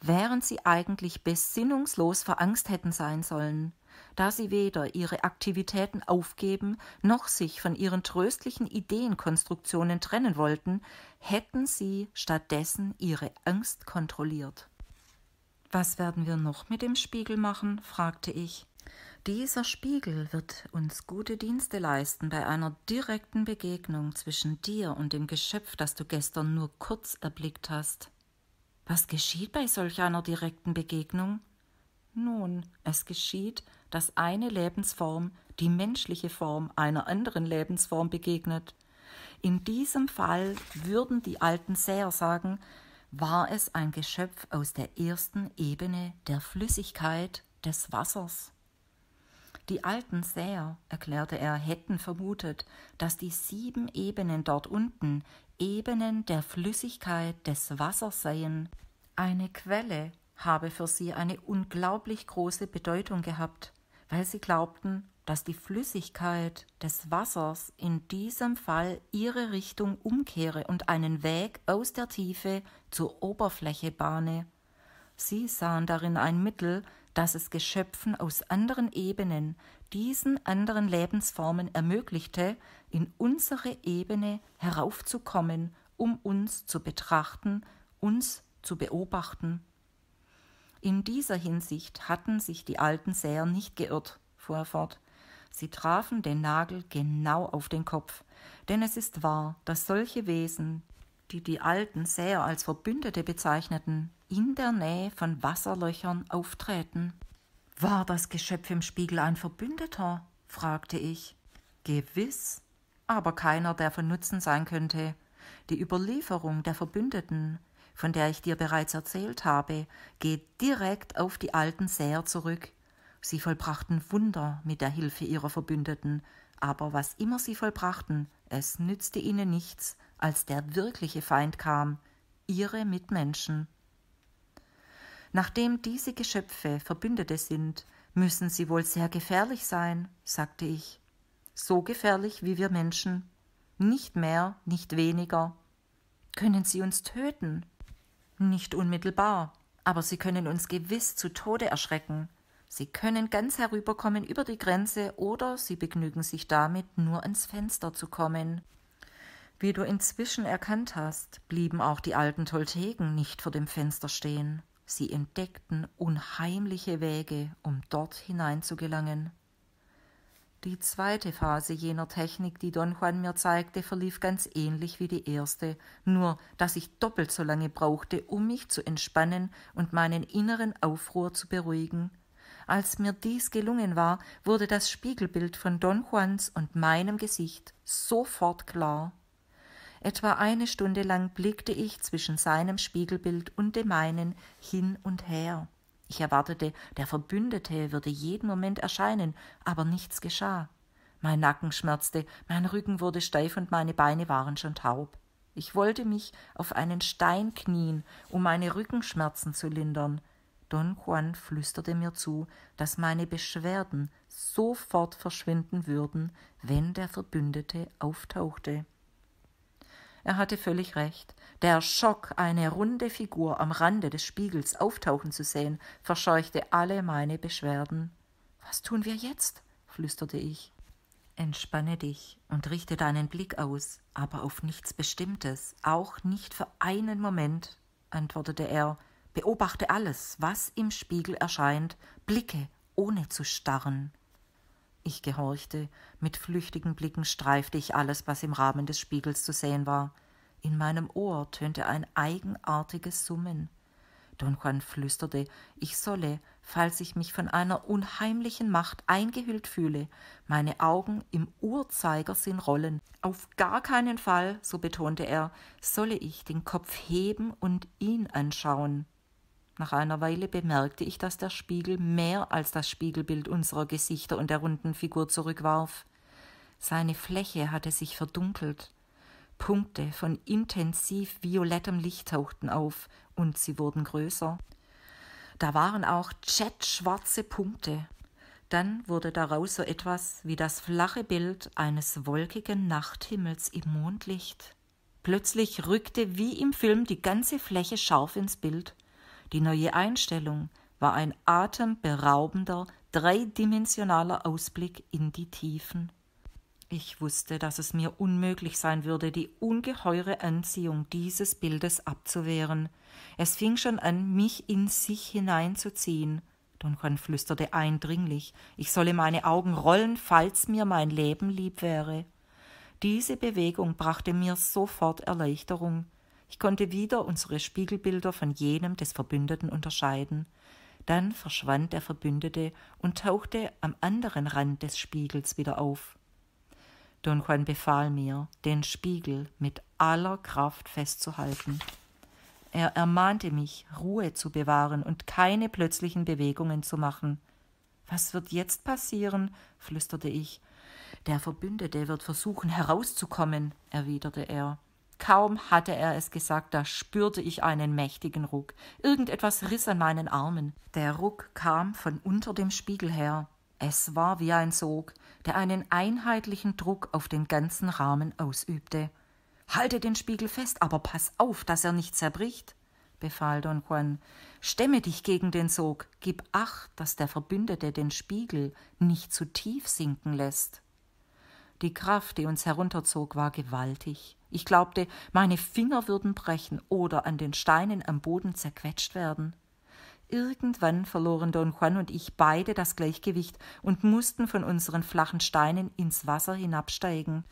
während sie eigentlich besinnungslos vor Angst hätten sein sollen, da sie weder ihre Aktivitäten aufgeben noch sich von ihren tröstlichen Ideenkonstruktionen trennen wollten, hätten sie stattdessen ihre Angst kontrolliert. Was werden wir noch mit dem Spiegel machen? fragte ich. Dieser Spiegel wird uns gute Dienste leisten bei einer direkten Begegnung zwischen dir und dem Geschöpf, das du gestern nur kurz erblickt hast. Was geschieht bei solch einer direkten Begegnung? Nun, es geschieht, dass eine Lebensform, die menschliche Form, einer anderen Lebensform begegnet. In diesem Fall würden die alten Säher sagen, war es ein Geschöpf aus der ersten Ebene der Flüssigkeit des Wassers. Die alten Säher, erklärte er, hätten vermutet, dass die sieben Ebenen dort unten Ebenen der Flüssigkeit des Wassers seien. Eine Quelle habe für sie eine unglaublich große Bedeutung gehabt, weil sie glaubten, dass die Flüssigkeit des Wassers in diesem Fall ihre Richtung umkehre und einen Weg aus der Tiefe zur Oberfläche bahne. Sie sahen darin ein Mittel, dass es Geschöpfen aus anderen Ebenen, diesen anderen Lebensformen ermöglichte, in unsere Ebene heraufzukommen, um uns zu betrachten, uns zu beobachten. In dieser Hinsicht hatten sich die alten Säher nicht geirrt, fuhr er fort. Sie trafen den Nagel genau auf den Kopf, denn es ist wahr, dass solche Wesen, die die Alten sehr als Verbündete bezeichneten, in der Nähe von Wasserlöchern auftreten. War das Geschöpf im Spiegel ein Verbündeter? fragte ich. Gewiss, aber keiner, der von Nutzen sein könnte. Die Überlieferung der Verbündeten, von der ich dir bereits erzählt habe, geht direkt auf die alten Säher zurück. Sie vollbrachten Wunder mit der Hilfe ihrer Verbündeten, aber was immer sie vollbrachten, es nützte ihnen nichts, als der wirkliche Feind kam, ihre Mitmenschen. Nachdem diese Geschöpfe Verbündete sind, müssen sie wohl sehr gefährlich sein, sagte ich. So gefährlich wie wir Menschen. Nicht mehr, nicht weniger. Können sie uns töten? Nicht unmittelbar, aber sie können uns gewiss zu Tode erschrecken. Sie können ganz herüberkommen über die Grenze oder sie begnügen sich damit, nur ans Fenster zu kommen. Wie du inzwischen erkannt hast, blieben auch die alten Tolteken nicht vor dem Fenster stehen. Sie entdeckten unheimliche Wege, um dort hinein zu gelangen. Die zweite Phase jener Technik, die Don Juan mir zeigte, verlief ganz ähnlich wie die erste, nur dass ich doppelt so lange brauchte, um mich zu entspannen und meinen inneren Aufruhr zu beruhigen. Als mir dies gelungen war, wurde das Spiegelbild von Don Juans und meinem Gesicht sofort klar. Etwa eine Stunde lang blickte ich zwischen seinem Spiegelbild und dem meinen hin und her. Ich erwartete, der Verbündete würde jeden Moment erscheinen, aber nichts geschah. Mein Nacken schmerzte, mein Rücken wurde steif und meine Beine waren schon taub. Ich wollte mich auf einen Stein knien, um meine Rückenschmerzen zu lindern. Don Juan flüsterte mir zu, dass meine Beschwerden sofort verschwinden würden, wenn der Verbündete auftauchte. Er hatte völlig recht. Der Schock, eine runde Figur am Rande des Spiegels auftauchen zu sehen, verscheuchte alle meine Beschwerden. Was tun wir jetzt? flüsterte ich. Entspanne dich und richte deinen Blick aus, aber auf nichts Bestimmtes, auch nicht für einen Moment, antwortete er. Beobachte alles, was im Spiegel erscheint, blicke, ohne zu starren. Ich gehorchte, mit flüchtigen Blicken streifte ich alles, was im Rahmen des Spiegels zu sehen war. In meinem Ohr tönte ein eigenartiges Summen. Don Juan flüsterte, ich solle, falls ich mich von einer unheimlichen Macht eingehüllt fühle, meine Augen im Uhrzeigersinn rollen. Auf gar keinen Fall, so betonte er, solle ich den Kopf heben und ihn anschauen. Nach einer Weile bemerkte ich, dass der Spiegel mehr als das Spiegelbild unserer Gesichter und der runden Figur zurückwarf. Seine Fläche hatte sich verdunkelt. Punkte von intensiv violettem Licht tauchten auf und sie wurden größer. Da waren auch jetschwarze Punkte. Dann wurde daraus so etwas wie das flache Bild eines wolkigen Nachthimmels im Mondlicht. Plötzlich rückte wie im Film die ganze Fläche scharf ins Bild. Die neue Einstellung war ein atemberaubender, dreidimensionaler Ausblick in die Tiefen. Ich wusste, dass es mir unmöglich sein würde, die ungeheure Anziehung dieses Bildes abzuwehren. Es fing schon an, mich in sich hineinzuziehen. Don Juan flüsterte eindringlich, ich solle meine Augen rollen, falls mir mein Leben lieb wäre. Diese Bewegung brachte mir sofort Erleichterung. Ich konnte wieder unsere Spiegelbilder von jenem des Verbündeten unterscheiden. Dann verschwand der Verbündete und tauchte am anderen Rand des Spiegels wieder auf. Don Juan befahl mir, den Spiegel mit aller Kraft festzuhalten. Er ermahnte mich, Ruhe zu bewahren und keine plötzlichen Bewegungen zu machen. Was wird jetzt passieren? flüsterte ich. Der Verbündete wird versuchen, herauszukommen, erwiderte er. Kaum hatte er es gesagt, da spürte ich einen mächtigen Ruck. Irgendetwas riss an meinen Armen. Der Ruck kam von unter dem Spiegel her. Es war wie ein Sog, der einen einheitlichen Druck auf den ganzen Rahmen ausübte. Halte den Spiegel fest, aber pass auf, dass er nicht zerbricht, befahl Don Juan. Stemme dich gegen den Sog, gib acht, dass der Verbündete den Spiegel nicht zu tief sinken lässt. Die Kraft, die uns herunterzog, war gewaltig. Ich glaubte, meine Finger würden brechen oder an den Steinen am Boden zerquetscht werden. Irgendwann verloren Don Juan und ich beide das Gleichgewicht und mussten von unseren flachen Steinen ins Wasser hinabsteigen.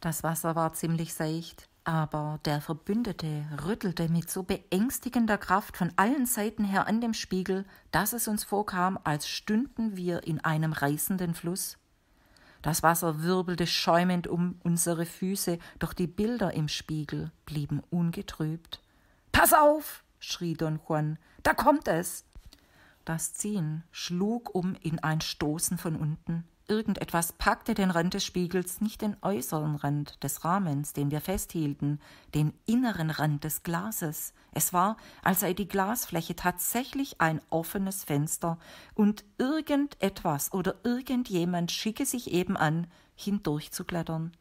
Das Wasser war ziemlich seicht, aber der Verbündete rüttelte mit so beängstigender Kraft von allen Seiten her an dem Spiegel, dass es uns vorkam, als stünden wir in einem reißenden Fluss. Das Wasser wirbelte schäumend um unsere Füße, doch die Bilder im Spiegel blieben ungetrübt. Pass auf! schrie Don Juan, da kommt es! Das Ziehen schlug um in ein Stoßen von unten. Irgendetwas packte den Rand des Spiegels, nicht den äußeren Rand des Rahmens, den wir festhielten, den inneren Rand des Glases. Es war, als sei die Glasfläche tatsächlich ein offenes Fenster, und irgendetwas oder irgendjemand schicke sich eben an, hindurchzuklettern.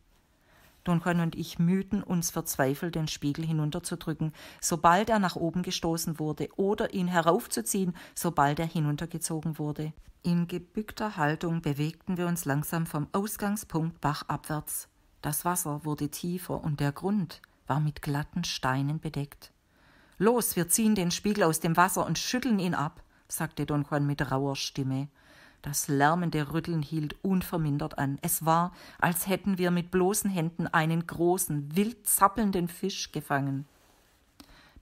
Don Juan und ich mühten uns verzweifelt, den Spiegel hinunterzudrücken, sobald er nach oben gestoßen wurde, oder ihn heraufzuziehen, sobald er hinuntergezogen wurde. In gebückter Haltung bewegten wir uns langsam vom Ausgangspunkt bachabwärts. Das Wasser wurde tiefer und der Grund war mit glatten Steinen bedeckt. Los, wir ziehen den Spiegel aus dem Wasser und schütteln ihn ab, sagte Don Juan mit rauer Stimme. Das lärmende Rütteln hielt unvermindert an. Es war, als hätten wir mit bloßen Händen einen großen, wild zappelnden Fisch gefangen.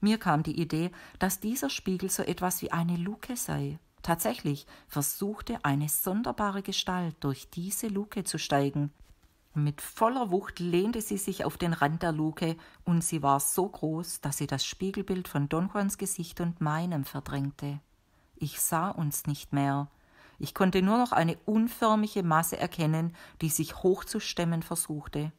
Mir kam die Idee, dass dieser Spiegel so etwas wie eine Luke sei. Tatsächlich versuchte eine sonderbare Gestalt durch diese Luke zu steigen. Mit voller Wucht lehnte sie sich auf den Rand der Luke, und sie war so groß, dass sie das Spiegelbild von Don Juans Gesicht und meinem verdrängte. Ich sah uns nicht mehr, ich konnte nur noch eine unförmige Masse erkennen, die sich hochzustemmen versuchte.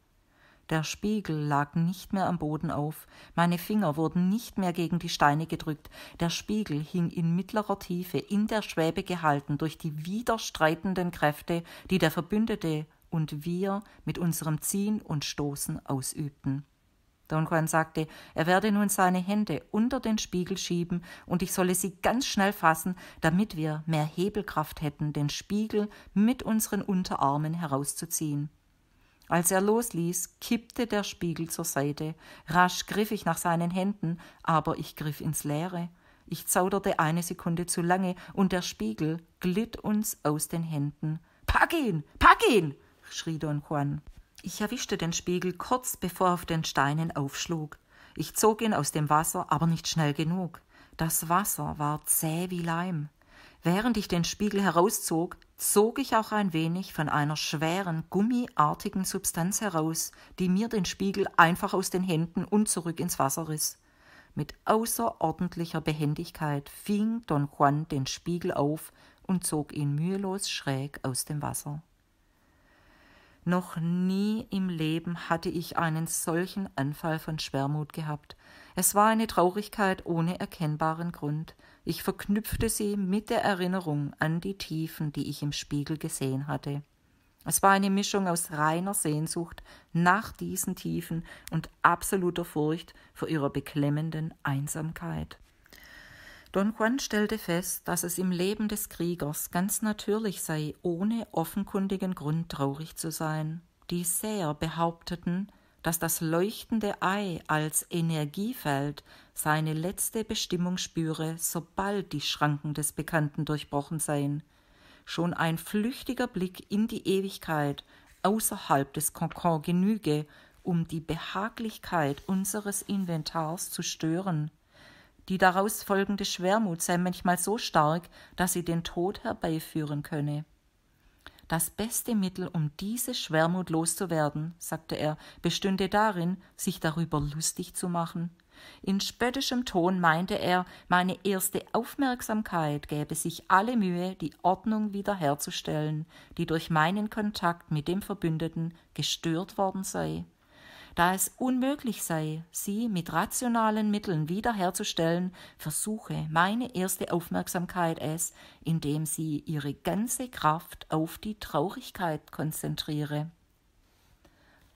Der Spiegel lag nicht mehr am Boden auf, meine Finger wurden nicht mehr gegen die Steine gedrückt, der Spiegel hing in mittlerer Tiefe in der Schwebe gehalten durch die widerstreitenden Kräfte, die der Verbündete und wir mit unserem Ziehen und Stoßen ausübten. Don Juan sagte, er werde nun seine Hände unter den Spiegel schieben und ich solle sie ganz schnell fassen, damit wir mehr Hebelkraft hätten, den Spiegel mit unseren Unterarmen herauszuziehen. Als er losließ, kippte der Spiegel zur Seite. Rasch griff ich nach seinen Händen, aber ich griff ins Leere. Ich zauderte eine Sekunde zu lange und der Spiegel glitt uns aus den Händen. Pack ihn! Pack ihn! schrie Don Juan. Ich erwischte den Spiegel kurz bevor er auf den Steinen aufschlug. Ich zog ihn aus dem Wasser, aber nicht schnell genug. Das Wasser war zäh wie Leim. Während ich den Spiegel herauszog, zog ich auch ein wenig von einer schweren, gummiartigen Substanz heraus, die mir den Spiegel einfach aus den Händen und zurück ins Wasser riss. Mit außerordentlicher Behendigkeit fing Don Juan den Spiegel auf und zog ihn mühelos schräg aus dem Wasser. Noch nie im Leben hatte ich einen solchen Anfall von Schwermut gehabt. Es war eine Traurigkeit ohne erkennbaren Grund. Ich verknüpfte sie mit der Erinnerung an die Tiefen, die ich im Spiegel gesehen hatte. Es war eine Mischung aus reiner Sehnsucht nach diesen Tiefen und absoluter Furcht vor ihrer beklemmenden Einsamkeit. Don Juan stellte fest, dass es im Leben des Kriegers ganz natürlich sei, ohne offenkundigen Grund traurig zu sein. Die Säer behaupteten, dass das leuchtende Ei als Energiefeld seine letzte Bestimmung spüre, sobald die Schranken des Bekannten durchbrochen seien. Schon ein flüchtiger Blick in die Ewigkeit außerhalb des Konkord genüge, um die Behaglichkeit unseres Inventars zu stören. Die daraus folgende Schwermut sei manchmal so stark, dass sie den Tod herbeiführen könne. Das beste Mittel, um diese Schwermut loszuwerden, sagte er, bestünde darin, sich darüber lustig zu machen. In spöttischem Ton meinte er, meine erste Aufmerksamkeit gäbe sich alle Mühe, die Ordnung wiederherzustellen, die durch meinen Kontakt mit dem Verbündeten gestört worden sei da es unmöglich sei, sie mit rationalen Mitteln wiederherzustellen, versuche meine erste Aufmerksamkeit es, indem sie ihre ganze Kraft auf die Traurigkeit konzentriere.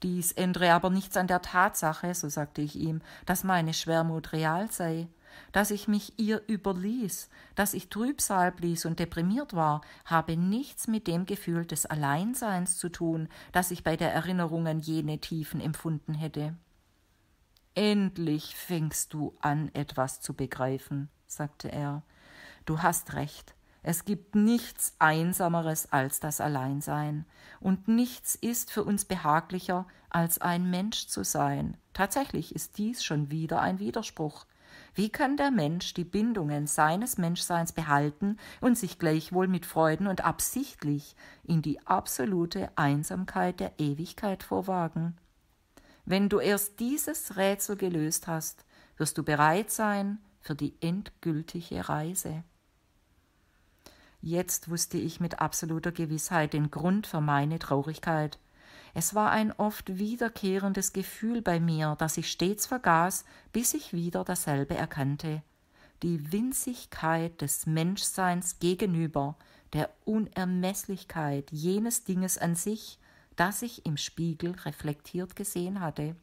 Dies ändere aber nichts an der Tatsache, so sagte ich ihm, dass meine Schwermut real sei. Dass ich mich ihr überließ, dass ich Trübsal blies und deprimiert war, habe nichts mit dem Gefühl des Alleinseins zu tun, das ich bei der Erinnerung an jene Tiefen empfunden hätte. Endlich fängst du an, etwas zu begreifen, sagte er. Du hast recht. Es gibt nichts Einsameres als das Alleinsein, und nichts ist für uns behaglicher, als ein Mensch zu sein. Tatsächlich ist dies schon wieder ein Widerspruch. Wie kann der Mensch die Bindungen seines Menschseins behalten und sich gleichwohl mit Freuden und absichtlich in die absolute Einsamkeit der Ewigkeit vorwagen? Wenn du erst dieses Rätsel gelöst hast, wirst du bereit sein für die endgültige Reise. Jetzt wusste ich mit absoluter Gewissheit den Grund für meine Traurigkeit, es war ein oft wiederkehrendes Gefühl bei mir, das ich stets vergaß, bis ich wieder dasselbe erkannte. Die Winzigkeit des Menschseins gegenüber, der Unermesslichkeit jenes Dinges an sich, das ich im Spiegel reflektiert gesehen hatte.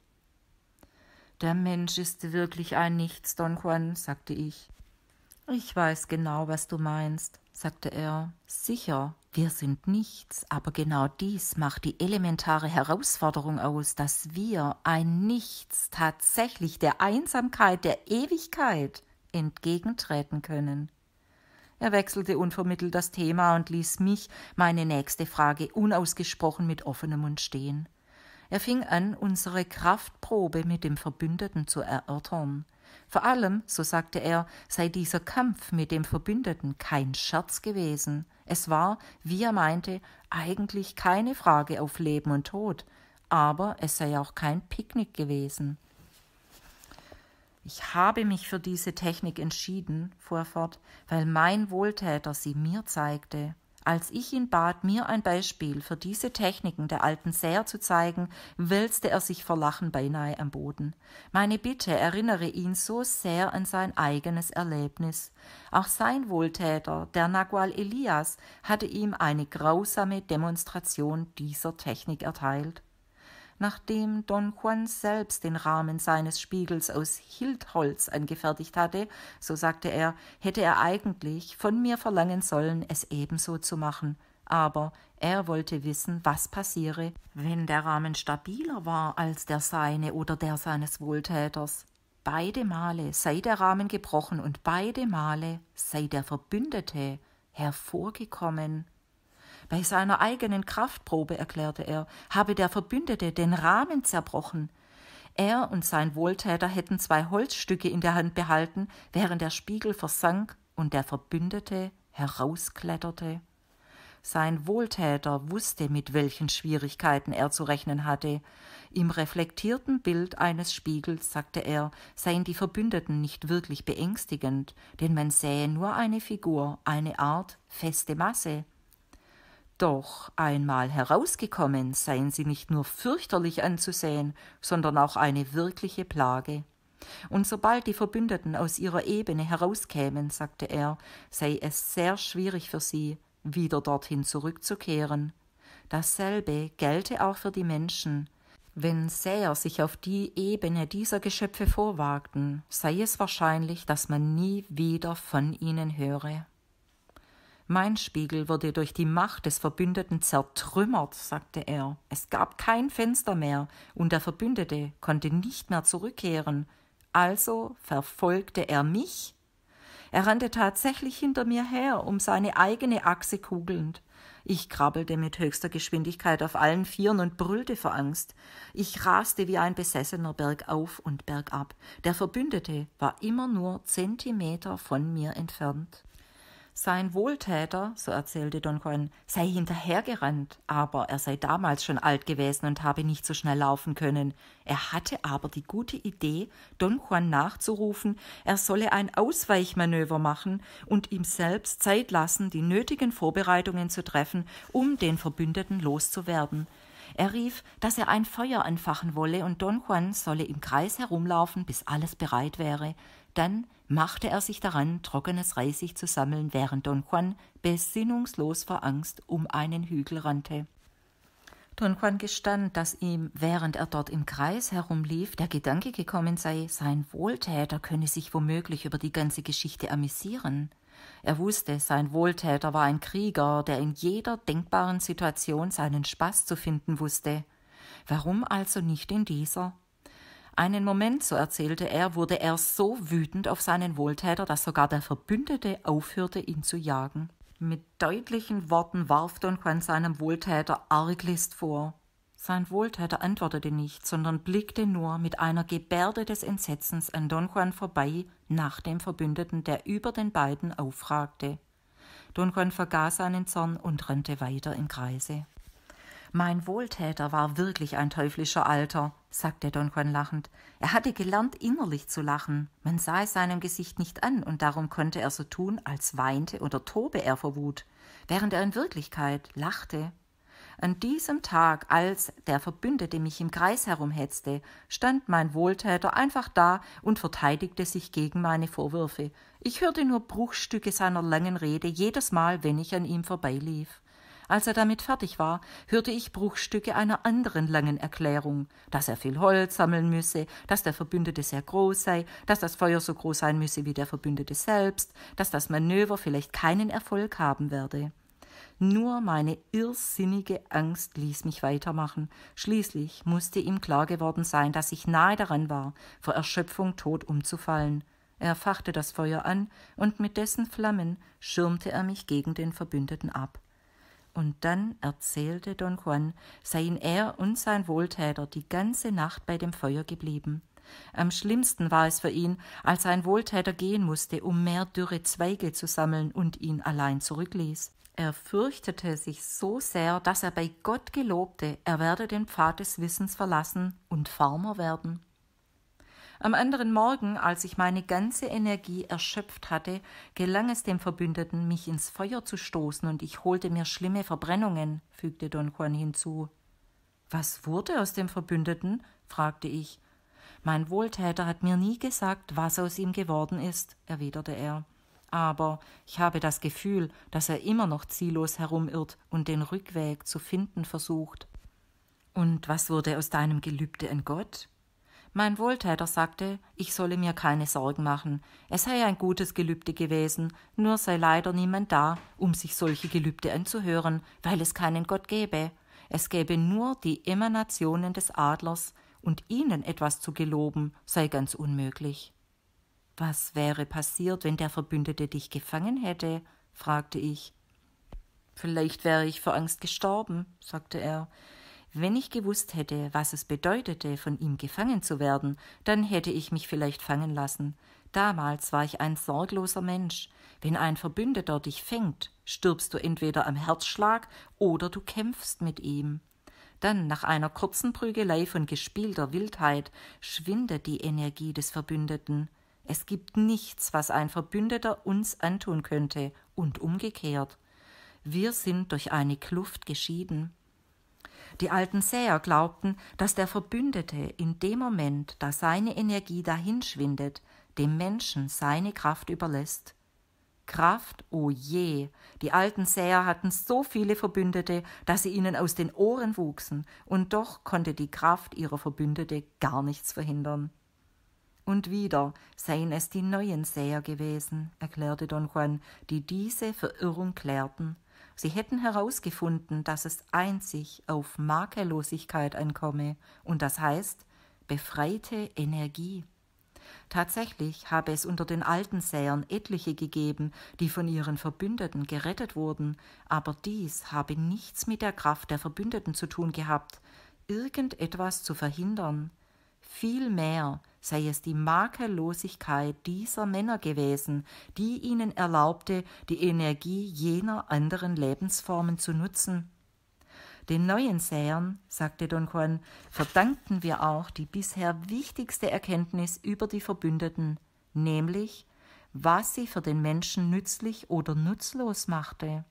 Der Mensch ist wirklich ein Nichts, Don Juan, sagte ich. Ich weiß genau, was du meinst, sagte er. Sicher, wir sind nichts, aber genau dies macht die elementare Herausforderung aus, dass wir ein Nichts tatsächlich der Einsamkeit der Ewigkeit entgegentreten können. Er wechselte unvermittelt das Thema und ließ mich meine nächste Frage unausgesprochen mit offenem Mund stehen. Er fing an, unsere Kraftprobe mit dem Verbündeten zu erörtern. Vor allem, so sagte er, sei dieser Kampf mit dem Verbündeten kein Scherz gewesen. Es war, wie er meinte, eigentlich keine Frage auf Leben und Tod, aber es sei auch kein Picknick gewesen. Ich habe mich für diese Technik entschieden, fuhr er fort, weil mein Wohltäter sie mir zeigte. Als ich ihn bat, mir ein Beispiel für diese Techniken der alten Säher zu zeigen, wälzte er sich vor Lachen beinahe am Boden. Meine Bitte erinnere ihn so sehr an sein eigenes Erlebnis. Auch sein Wohltäter, der Nagual Elias, hatte ihm eine grausame Demonstration dieser Technik erteilt nachdem Don Juan selbst den Rahmen seines Spiegels aus Hildholz angefertigt hatte, so sagte er, hätte er eigentlich von mir verlangen sollen, es ebenso zu machen. Aber er wollte wissen, was passiere, wenn der Rahmen stabiler war als der seine oder der seines Wohltäters. Beide Male sei der Rahmen gebrochen und beide Male sei der Verbündete hervorgekommen. Bei seiner eigenen Kraftprobe, erklärte er, habe der Verbündete den Rahmen zerbrochen. Er und sein Wohltäter hätten zwei Holzstücke in der Hand behalten, während der Spiegel versank und der Verbündete herauskletterte. Sein Wohltäter wusste, mit welchen Schwierigkeiten er zu rechnen hatte. Im reflektierten Bild eines Spiegels, sagte er, seien die Verbündeten nicht wirklich beängstigend, denn man sähe nur eine Figur, eine Art feste Masse. Doch einmal herausgekommen seien sie nicht nur fürchterlich anzusehen, sondern auch eine wirkliche Plage. Und sobald die Verbündeten aus ihrer Ebene herauskämen, sagte er, sei es sehr schwierig für sie, wieder dorthin zurückzukehren. Dasselbe gelte auch für die Menschen. Wenn Säher sich auf die Ebene dieser Geschöpfe vorwagten, sei es wahrscheinlich, dass man nie wieder von ihnen höre. Mein Spiegel wurde durch die Macht des Verbündeten zertrümmert, sagte er. Es gab kein Fenster mehr, und der Verbündete konnte nicht mehr zurückkehren. Also verfolgte er mich. Er rannte tatsächlich hinter mir her, um seine eigene Achse kugelnd. Ich krabbelte mit höchster Geschwindigkeit auf allen Vieren und brüllte vor Angst. Ich raste wie ein Besessener bergauf und bergab. Der Verbündete war immer nur Zentimeter von mir entfernt. Sein Wohltäter, so erzählte Don Juan, sei hinterhergerannt, aber er sei damals schon alt gewesen und habe nicht so schnell laufen können. Er hatte aber die gute Idee, Don Juan nachzurufen, er solle ein Ausweichmanöver machen und ihm selbst Zeit lassen, die nötigen Vorbereitungen zu treffen, um den Verbündeten loszuwerden. Er rief, dass er ein Feuer anfachen wolle und Don Juan solle im Kreis herumlaufen, bis alles bereit wäre. Dann machte er sich daran, trockenes Reisig zu sammeln, während Don Juan besinnungslos vor Angst um einen Hügel rannte. Don Juan gestand, dass ihm, während er dort im Kreis herumlief, der Gedanke gekommen sei, sein Wohltäter könne sich womöglich über die ganze Geschichte amüsieren. Er wusste, sein Wohltäter war ein Krieger, der in jeder denkbaren Situation seinen Spaß zu finden wusste. Warum also nicht in dieser? Einen Moment, so erzählte er, wurde er so wütend auf seinen Wohltäter, dass sogar der Verbündete aufhörte, ihn zu jagen. Mit deutlichen Worten warf Don Juan seinem Wohltäter Arglist vor. Sein Wohltäter antwortete nicht, sondern blickte nur mit einer Gebärde des Entsetzens an Don Juan vorbei nach dem Verbündeten, der über den beiden aufragte. Don Juan vergaß seinen Zorn und rannte weiter im Kreise. Mein Wohltäter war wirklich ein teuflischer Alter, sagte Don Juan lachend. Er hatte gelernt, innerlich zu lachen. Man sah es seinem Gesicht nicht an, und darum konnte er so tun, als weinte oder tobe er vor Wut, während er in Wirklichkeit lachte. An diesem Tag, als der Verbündete mich im Kreis herumhetzte, stand mein Wohltäter einfach da und verteidigte sich gegen meine Vorwürfe. Ich hörte nur Bruchstücke seiner langen Rede jedes Mal, wenn ich an ihm vorbeilief. Als er damit fertig war, hörte ich Bruchstücke einer anderen langen Erklärung, dass er viel Holz sammeln müsse, dass der Verbündete sehr groß sei, dass das Feuer so groß sein müsse wie der Verbündete selbst, dass das Manöver vielleicht keinen Erfolg haben werde. Nur meine irrsinnige Angst ließ mich weitermachen. Schließlich musste ihm klar geworden sein, dass ich nahe daran war, vor Erschöpfung tot umzufallen. Er fachte das Feuer an, und mit dessen Flammen schirmte er mich gegen den Verbündeten ab. Und dann erzählte Don Juan, seien er und sein Wohltäter die ganze Nacht bei dem Feuer geblieben. Am schlimmsten war es für ihn, als sein Wohltäter gehen musste, um mehr dürre Zweige zu sammeln und ihn allein zurückließ. Er fürchtete sich so sehr, dass er bei Gott gelobte, er werde den Pfad des Wissens verlassen und Farmer werden. Am anderen Morgen, als ich meine ganze Energie erschöpft hatte, gelang es dem Verbündeten, mich ins Feuer zu stoßen, und ich holte mir schlimme Verbrennungen, fügte Don Juan hinzu. Was wurde aus dem Verbündeten? fragte ich. Mein Wohltäter hat mir nie gesagt, was aus ihm geworden ist, erwiderte er. Aber ich habe das Gefühl, dass er immer noch ziellos herumirrt und den Rückweg zu finden versucht. Und was wurde aus deinem Gelübde an Gott? Mein Wohltäter sagte, ich solle mir keine Sorgen machen, es sei ein gutes Gelübde gewesen, nur sei leider niemand da, um sich solche Gelübde anzuhören, weil es keinen Gott gäbe. Es gäbe nur die Emanationen des Adlers, und ihnen etwas zu geloben sei ganz unmöglich. Was wäre passiert, wenn der Verbündete dich gefangen hätte? fragte ich. Vielleicht wäre ich vor Angst gestorben, sagte er. Wenn ich gewusst hätte, was es bedeutete, von ihm gefangen zu werden, dann hätte ich mich vielleicht fangen lassen. Damals war ich ein sorgloser Mensch. Wenn ein Verbündeter dich fängt, stirbst du entweder am Herzschlag oder du kämpfst mit ihm. Dann, nach einer kurzen Prügelei von gespielter Wildheit, schwindet die Energie des Verbündeten. Es gibt nichts, was ein Verbündeter uns antun könnte, und umgekehrt. Wir sind durch eine Kluft geschieden. Die alten Säher glaubten, dass der Verbündete in dem Moment, da seine Energie dahinschwindet, dem Menschen seine Kraft überlässt. Kraft, o oh je, die alten Säher hatten so viele Verbündete, dass sie ihnen aus den Ohren wuchsen, und doch konnte die Kraft ihrer Verbündete gar nichts verhindern. Und wieder seien es die neuen Säher gewesen, erklärte Don Juan, die diese Verirrung klärten Sie hätten herausgefunden, dass es einzig auf Makellosigkeit ankomme, und das heißt befreite Energie. Tatsächlich habe es unter den alten Säern etliche gegeben, die von ihren Verbündeten gerettet wurden, aber dies habe nichts mit der Kraft der Verbündeten zu tun gehabt, irgendetwas zu verhindern, Vielmehr sei es die Makellosigkeit dieser Männer gewesen, die ihnen erlaubte, die Energie jener anderen Lebensformen zu nutzen. Den neuen Sähern, sagte Don Juan, verdankten wir auch die bisher wichtigste Erkenntnis über die Verbündeten, nämlich, was sie für den Menschen nützlich oder nutzlos machte.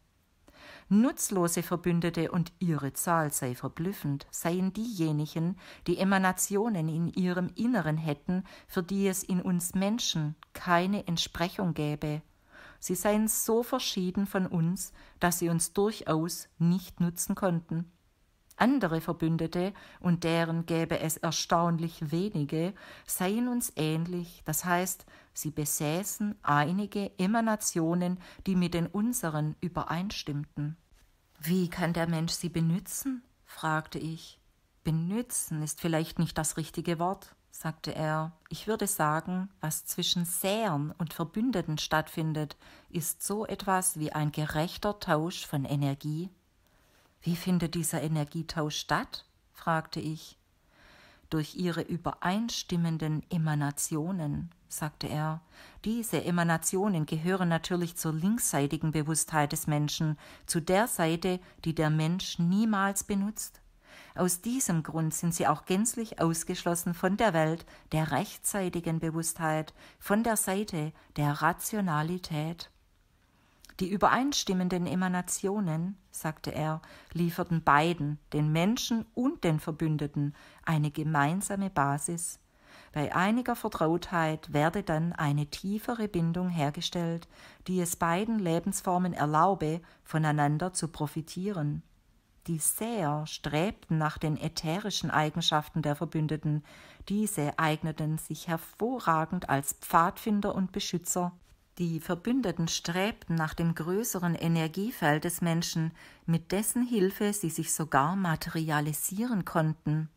Nutzlose Verbündete und ihre Zahl sei verblüffend, seien diejenigen, die Emanationen in ihrem Inneren hätten, für die es in uns Menschen keine Entsprechung gäbe. Sie seien so verschieden von uns, dass sie uns durchaus nicht nutzen konnten. Andere Verbündete, und deren gäbe es erstaunlich wenige, seien uns ähnlich, das heißt, Sie besäßen einige Emanationen, die mit den unseren übereinstimmten. Wie kann der Mensch sie benützen? fragte ich. Benützen ist vielleicht nicht das richtige Wort, sagte er. Ich würde sagen, was zwischen Säern und Verbündeten stattfindet, ist so etwas wie ein gerechter Tausch von Energie. Wie findet dieser Energietausch statt? fragte ich durch ihre übereinstimmenden Emanationen, sagte er. Diese Emanationen gehören natürlich zur linksseitigen Bewusstheit des Menschen, zu der Seite, die der Mensch niemals benutzt. Aus diesem Grund sind sie auch gänzlich ausgeschlossen von der Welt der rechtzeitigen Bewusstheit, von der Seite der Rationalität. Die übereinstimmenden Emanationen, sagte er, lieferten beiden, den Menschen und den Verbündeten, eine gemeinsame Basis. Bei einiger Vertrautheit werde dann eine tiefere Bindung hergestellt, die es beiden Lebensformen erlaube, voneinander zu profitieren. Die Säher strebten nach den ätherischen Eigenschaften der Verbündeten. Diese eigneten sich hervorragend als Pfadfinder und Beschützer die Verbündeten strebten nach dem größeren Energiefeld des Menschen, mit dessen Hilfe sie sich sogar materialisieren konnten.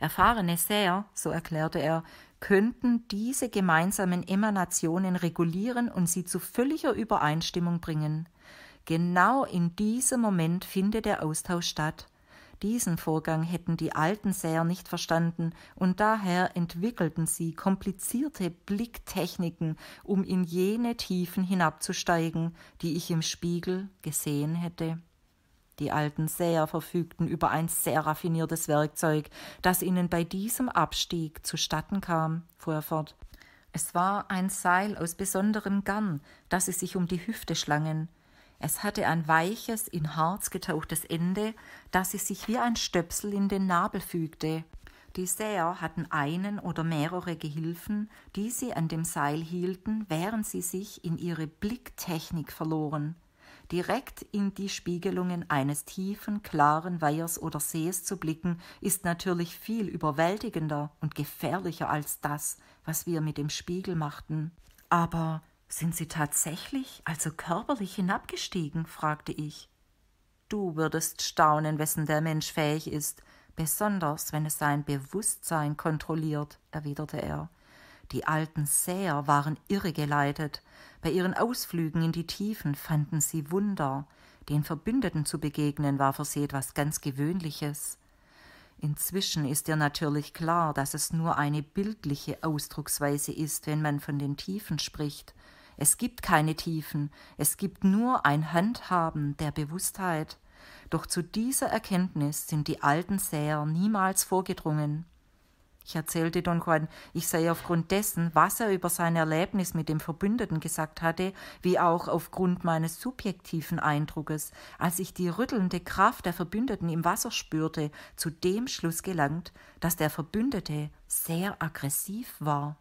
Erfahrene Säher, so erklärte er, könnten diese gemeinsamen Emanationen regulieren und sie zu völliger Übereinstimmung bringen. Genau in diesem Moment finde der Austausch statt. Diesen Vorgang hätten die alten Säher nicht verstanden und daher entwickelten sie komplizierte Blicktechniken, um in jene Tiefen hinabzusteigen, die ich im Spiegel gesehen hätte. Die alten Säher verfügten über ein sehr raffiniertes Werkzeug, das ihnen bei diesem Abstieg zustatten kam, fuhr er fort. Es war ein Seil aus besonderem Garn, das sie sich um die Hüfte schlangen. Es hatte ein weiches, in Harz getauchtes Ende, das sich wie ein Stöpsel in den Nabel fügte. Die Säher hatten einen oder mehrere Gehilfen, die sie an dem Seil hielten, während sie sich in ihre Blicktechnik verloren. Direkt in die Spiegelungen eines tiefen, klaren Weihers oder Sees zu blicken, ist natürlich viel überwältigender und gefährlicher als das, was wir mit dem Spiegel machten. Aber sind Sie tatsächlich, also körperlich hinabgestiegen? fragte ich. Du würdest staunen, wessen der Mensch fähig ist, besonders wenn es sein Bewusstsein kontrolliert, erwiderte er. Die alten Säher waren irregeleitet. Bei ihren Ausflügen in die Tiefen fanden sie Wunder. Den Verbündeten zu begegnen war für sie etwas ganz Gewöhnliches. Inzwischen ist dir natürlich klar, dass es nur eine bildliche Ausdrucksweise ist, wenn man von den Tiefen spricht es gibt keine Tiefen, es gibt nur ein Handhaben der Bewusstheit. Doch zu dieser Erkenntnis sind die alten Säher niemals vorgedrungen. Ich erzählte Don Juan, ich sei aufgrund dessen, was er über sein Erlebnis mit dem Verbündeten gesagt hatte, wie auch aufgrund meines subjektiven Eindruckes, als ich die rüttelnde Kraft der Verbündeten im Wasser spürte, zu dem Schluss gelangt, dass der Verbündete sehr aggressiv war.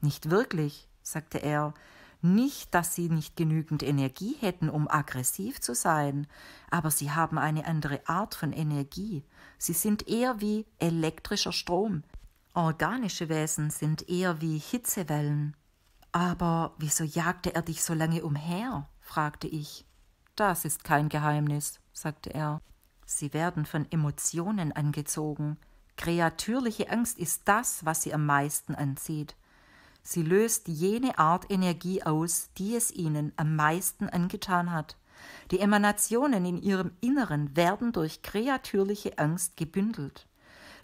Nicht wirklich, sagte er, nicht, dass sie nicht genügend Energie hätten, um aggressiv zu sein, aber sie haben eine andere Art von Energie. Sie sind eher wie elektrischer Strom. Organische Wesen sind eher wie Hitzewellen. Aber wieso jagte er dich so lange umher? fragte ich. Das ist kein Geheimnis, sagte er. Sie werden von Emotionen angezogen. Kreatürliche Angst ist das, was sie am meisten anzieht. Sie löst jene Art Energie aus, die es ihnen am meisten angetan hat. Die Emanationen in ihrem Inneren werden durch kreatürliche Angst gebündelt.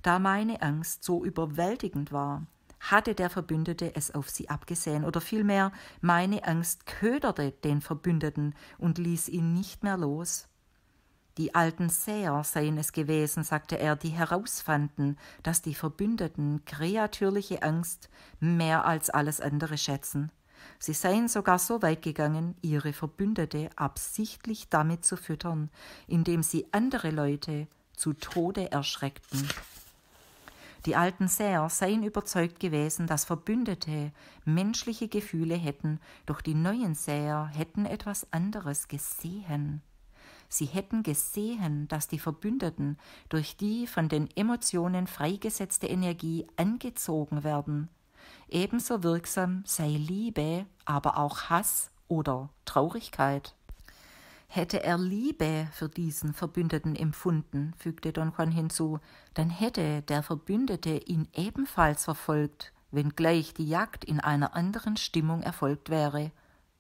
Da meine Angst so überwältigend war, hatte der Verbündete es auf sie abgesehen oder vielmehr meine Angst köderte den Verbündeten und ließ ihn nicht mehr los. Die alten Säer seien es gewesen, sagte er, die herausfanden, dass die Verbündeten kreatürliche Angst mehr als alles andere schätzen. Sie seien sogar so weit gegangen, ihre Verbündete absichtlich damit zu füttern, indem sie andere Leute zu Tode erschreckten. Die alten Säer seien überzeugt gewesen, dass Verbündete menschliche Gefühle hätten, doch die neuen Säer hätten etwas anderes gesehen. Sie hätten gesehen, dass die Verbündeten durch die von den Emotionen freigesetzte Energie angezogen werden. Ebenso wirksam sei Liebe, aber auch Hass oder Traurigkeit. Hätte er Liebe für diesen Verbündeten empfunden, fügte Don Juan hinzu, dann hätte der Verbündete ihn ebenfalls verfolgt, wenngleich die Jagd in einer anderen Stimmung erfolgt wäre.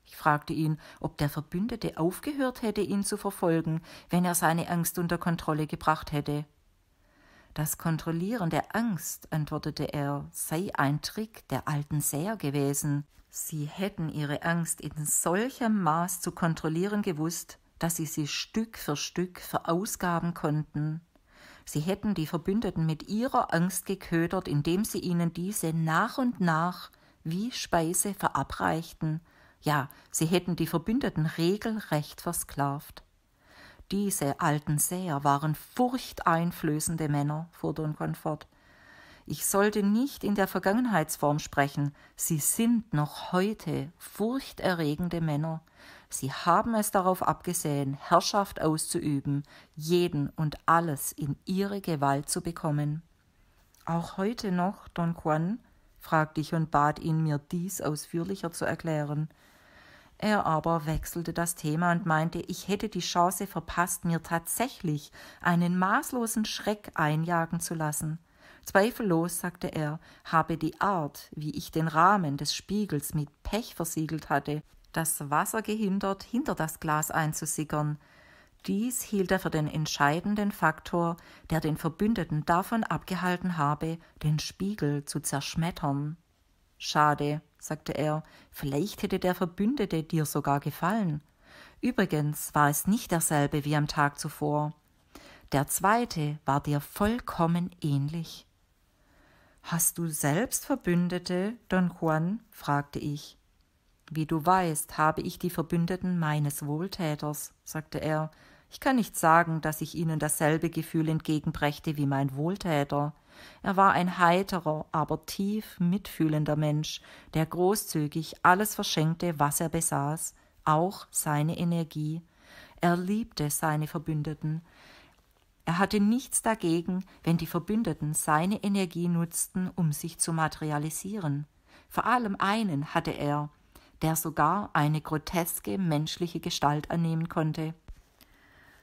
Ich fragte ihn, ob der Verbündete aufgehört hätte, ihn zu verfolgen, wenn er seine Angst unter Kontrolle gebracht hätte. Das Kontrollieren der Angst, antwortete er, sei ein Trick der alten Säher gewesen. Sie hätten ihre Angst in solchem Maß zu kontrollieren gewusst, dass sie sie Stück für Stück verausgaben konnten. Sie hätten die Verbündeten mit ihrer Angst geködert, indem sie ihnen diese nach und nach wie Speise verabreichten, ja, sie hätten die Verbündeten regelrecht versklavt. Diese alten Säher waren furchteinflößende Männer, fuhr Don Confort. Ich sollte nicht in der Vergangenheitsform sprechen. Sie sind noch heute furchterregende Männer. Sie haben es darauf abgesehen, Herrschaft auszuüben, jeden und alles in ihre Gewalt zu bekommen. Auch heute noch, Don Juan, fragte ich und bat ihn, mir dies ausführlicher zu erklären. Er aber wechselte das Thema und meinte, ich hätte die Chance verpasst, mir tatsächlich einen maßlosen Schreck einjagen zu lassen. Zweifellos, sagte er, habe die Art, wie ich den Rahmen des Spiegels mit Pech versiegelt hatte, das Wasser gehindert, hinter das Glas einzusickern. Dies hielt er für den entscheidenden Faktor, der den Verbündeten davon abgehalten habe, den Spiegel zu zerschmettern. Schade, sagte er, vielleicht hätte der Verbündete dir sogar gefallen. Übrigens war es nicht derselbe wie am Tag zuvor. Der zweite war dir vollkommen ähnlich. Hast du selbst Verbündete, Don Juan? fragte ich. Wie du weißt, habe ich die Verbündeten meines Wohltäters, sagte er. Ich kann nicht sagen, dass ich ihnen dasselbe Gefühl entgegenbrächte wie mein Wohltäter. Er war ein heiterer, aber tief mitfühlender Mensch, der großzügig alles verschenkte, was er besaß, auch seine Energie. Er liebte seine Verbündeten. Er hatte nichts dagegen, wenn die Verbündeten seine Energie nutzten, um sich zu materialisieren. Vor allem einen hatte er, der sogar eine groteske menschliche Gestalt annehmen konnte.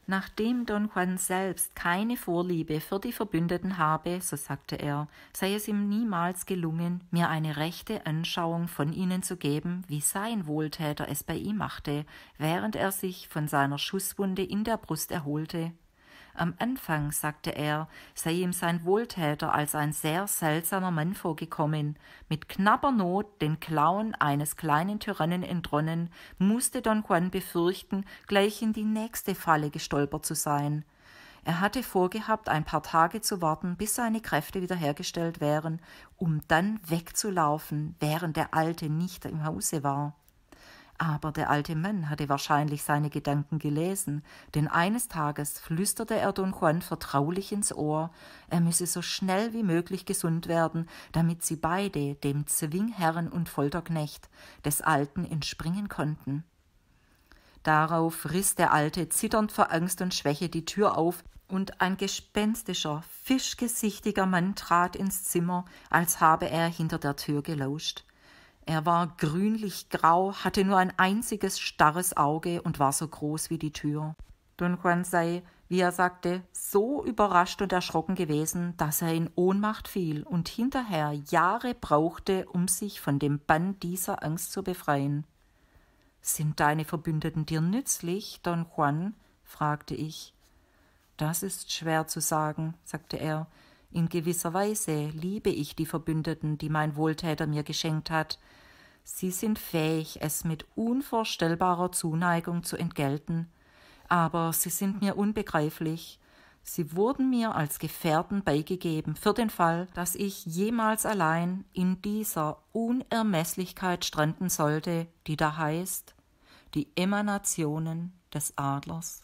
Nachdem Don Juan selbst keine Vorliebe für die Verbündeten habe, so sagte er, sei es ihm niemals gelungen, mir eine rechte Anschauung von ihnen zu geben, wie sein Wohltäter es bei ihm machte, während er sich von seiner Schusswunde in der Brust erholte am Anfang, sagte er, sei ihm sein Wohltäter als ein sehr seltsamer Mann vorgekommen. Mit knapper Not, den Klauen eines kleinen Tyrannen entronnen, musste Don Juan befürchten, gleich in die nächste Falle gestolpert zu sein. Er hatte vorgehabt, ein paar Tage zu warten, bis seine Kräfte wiederhergestellt wären, um dann wegzulaufen, während der Alte nicht im Hause war. Aber der alte Mann hatte wahrscheinlich seine Gedanken gelesen, denn eines Tages flüsterte er Don Juan vertraulich ins Ohr, er müsse so schnell wie möglich gesund werden, damit sie beide, dem Zwingherren und Folterknecht, des Alten entspringen konnten. Darauf riß der Alte zitternd vor Angst und Schwäche die Tür auf, und ein gespenstischer, fischgesichtiger Mann trat ins Zimmer, als habe er hinter der Tür gelauscht. Er war grünlich-grau, hatte nur ein einziges starres Auge und war so groß wie die Tür. Don Juan sei, wie er sagte, so überrascht und erschrocken gewesen, dass er in Ohnmacht fiel und hinterher Jahre brauchte, um sich von dem Bann dieser Angst zu befreien. Sind deine Verbündeten dir nützlich, Don Juan? fragte ich. Das ist schwer zu sagen, sagte er. In gewisser Weise liebe ich die Verbündeten, die mein Wohltäter mir geschenkt hat. Sie sind fähig, es mit unvorstellbarer Zuneigung zu entgelten, aber sie sind mir unbegreiflich. Sie wurden mir als Gefährten beigegeben für den Fall, dass ich jemals allein in dieser Unermesslichkeit stranden sollte, die da heißt die Emanationen des Adlers.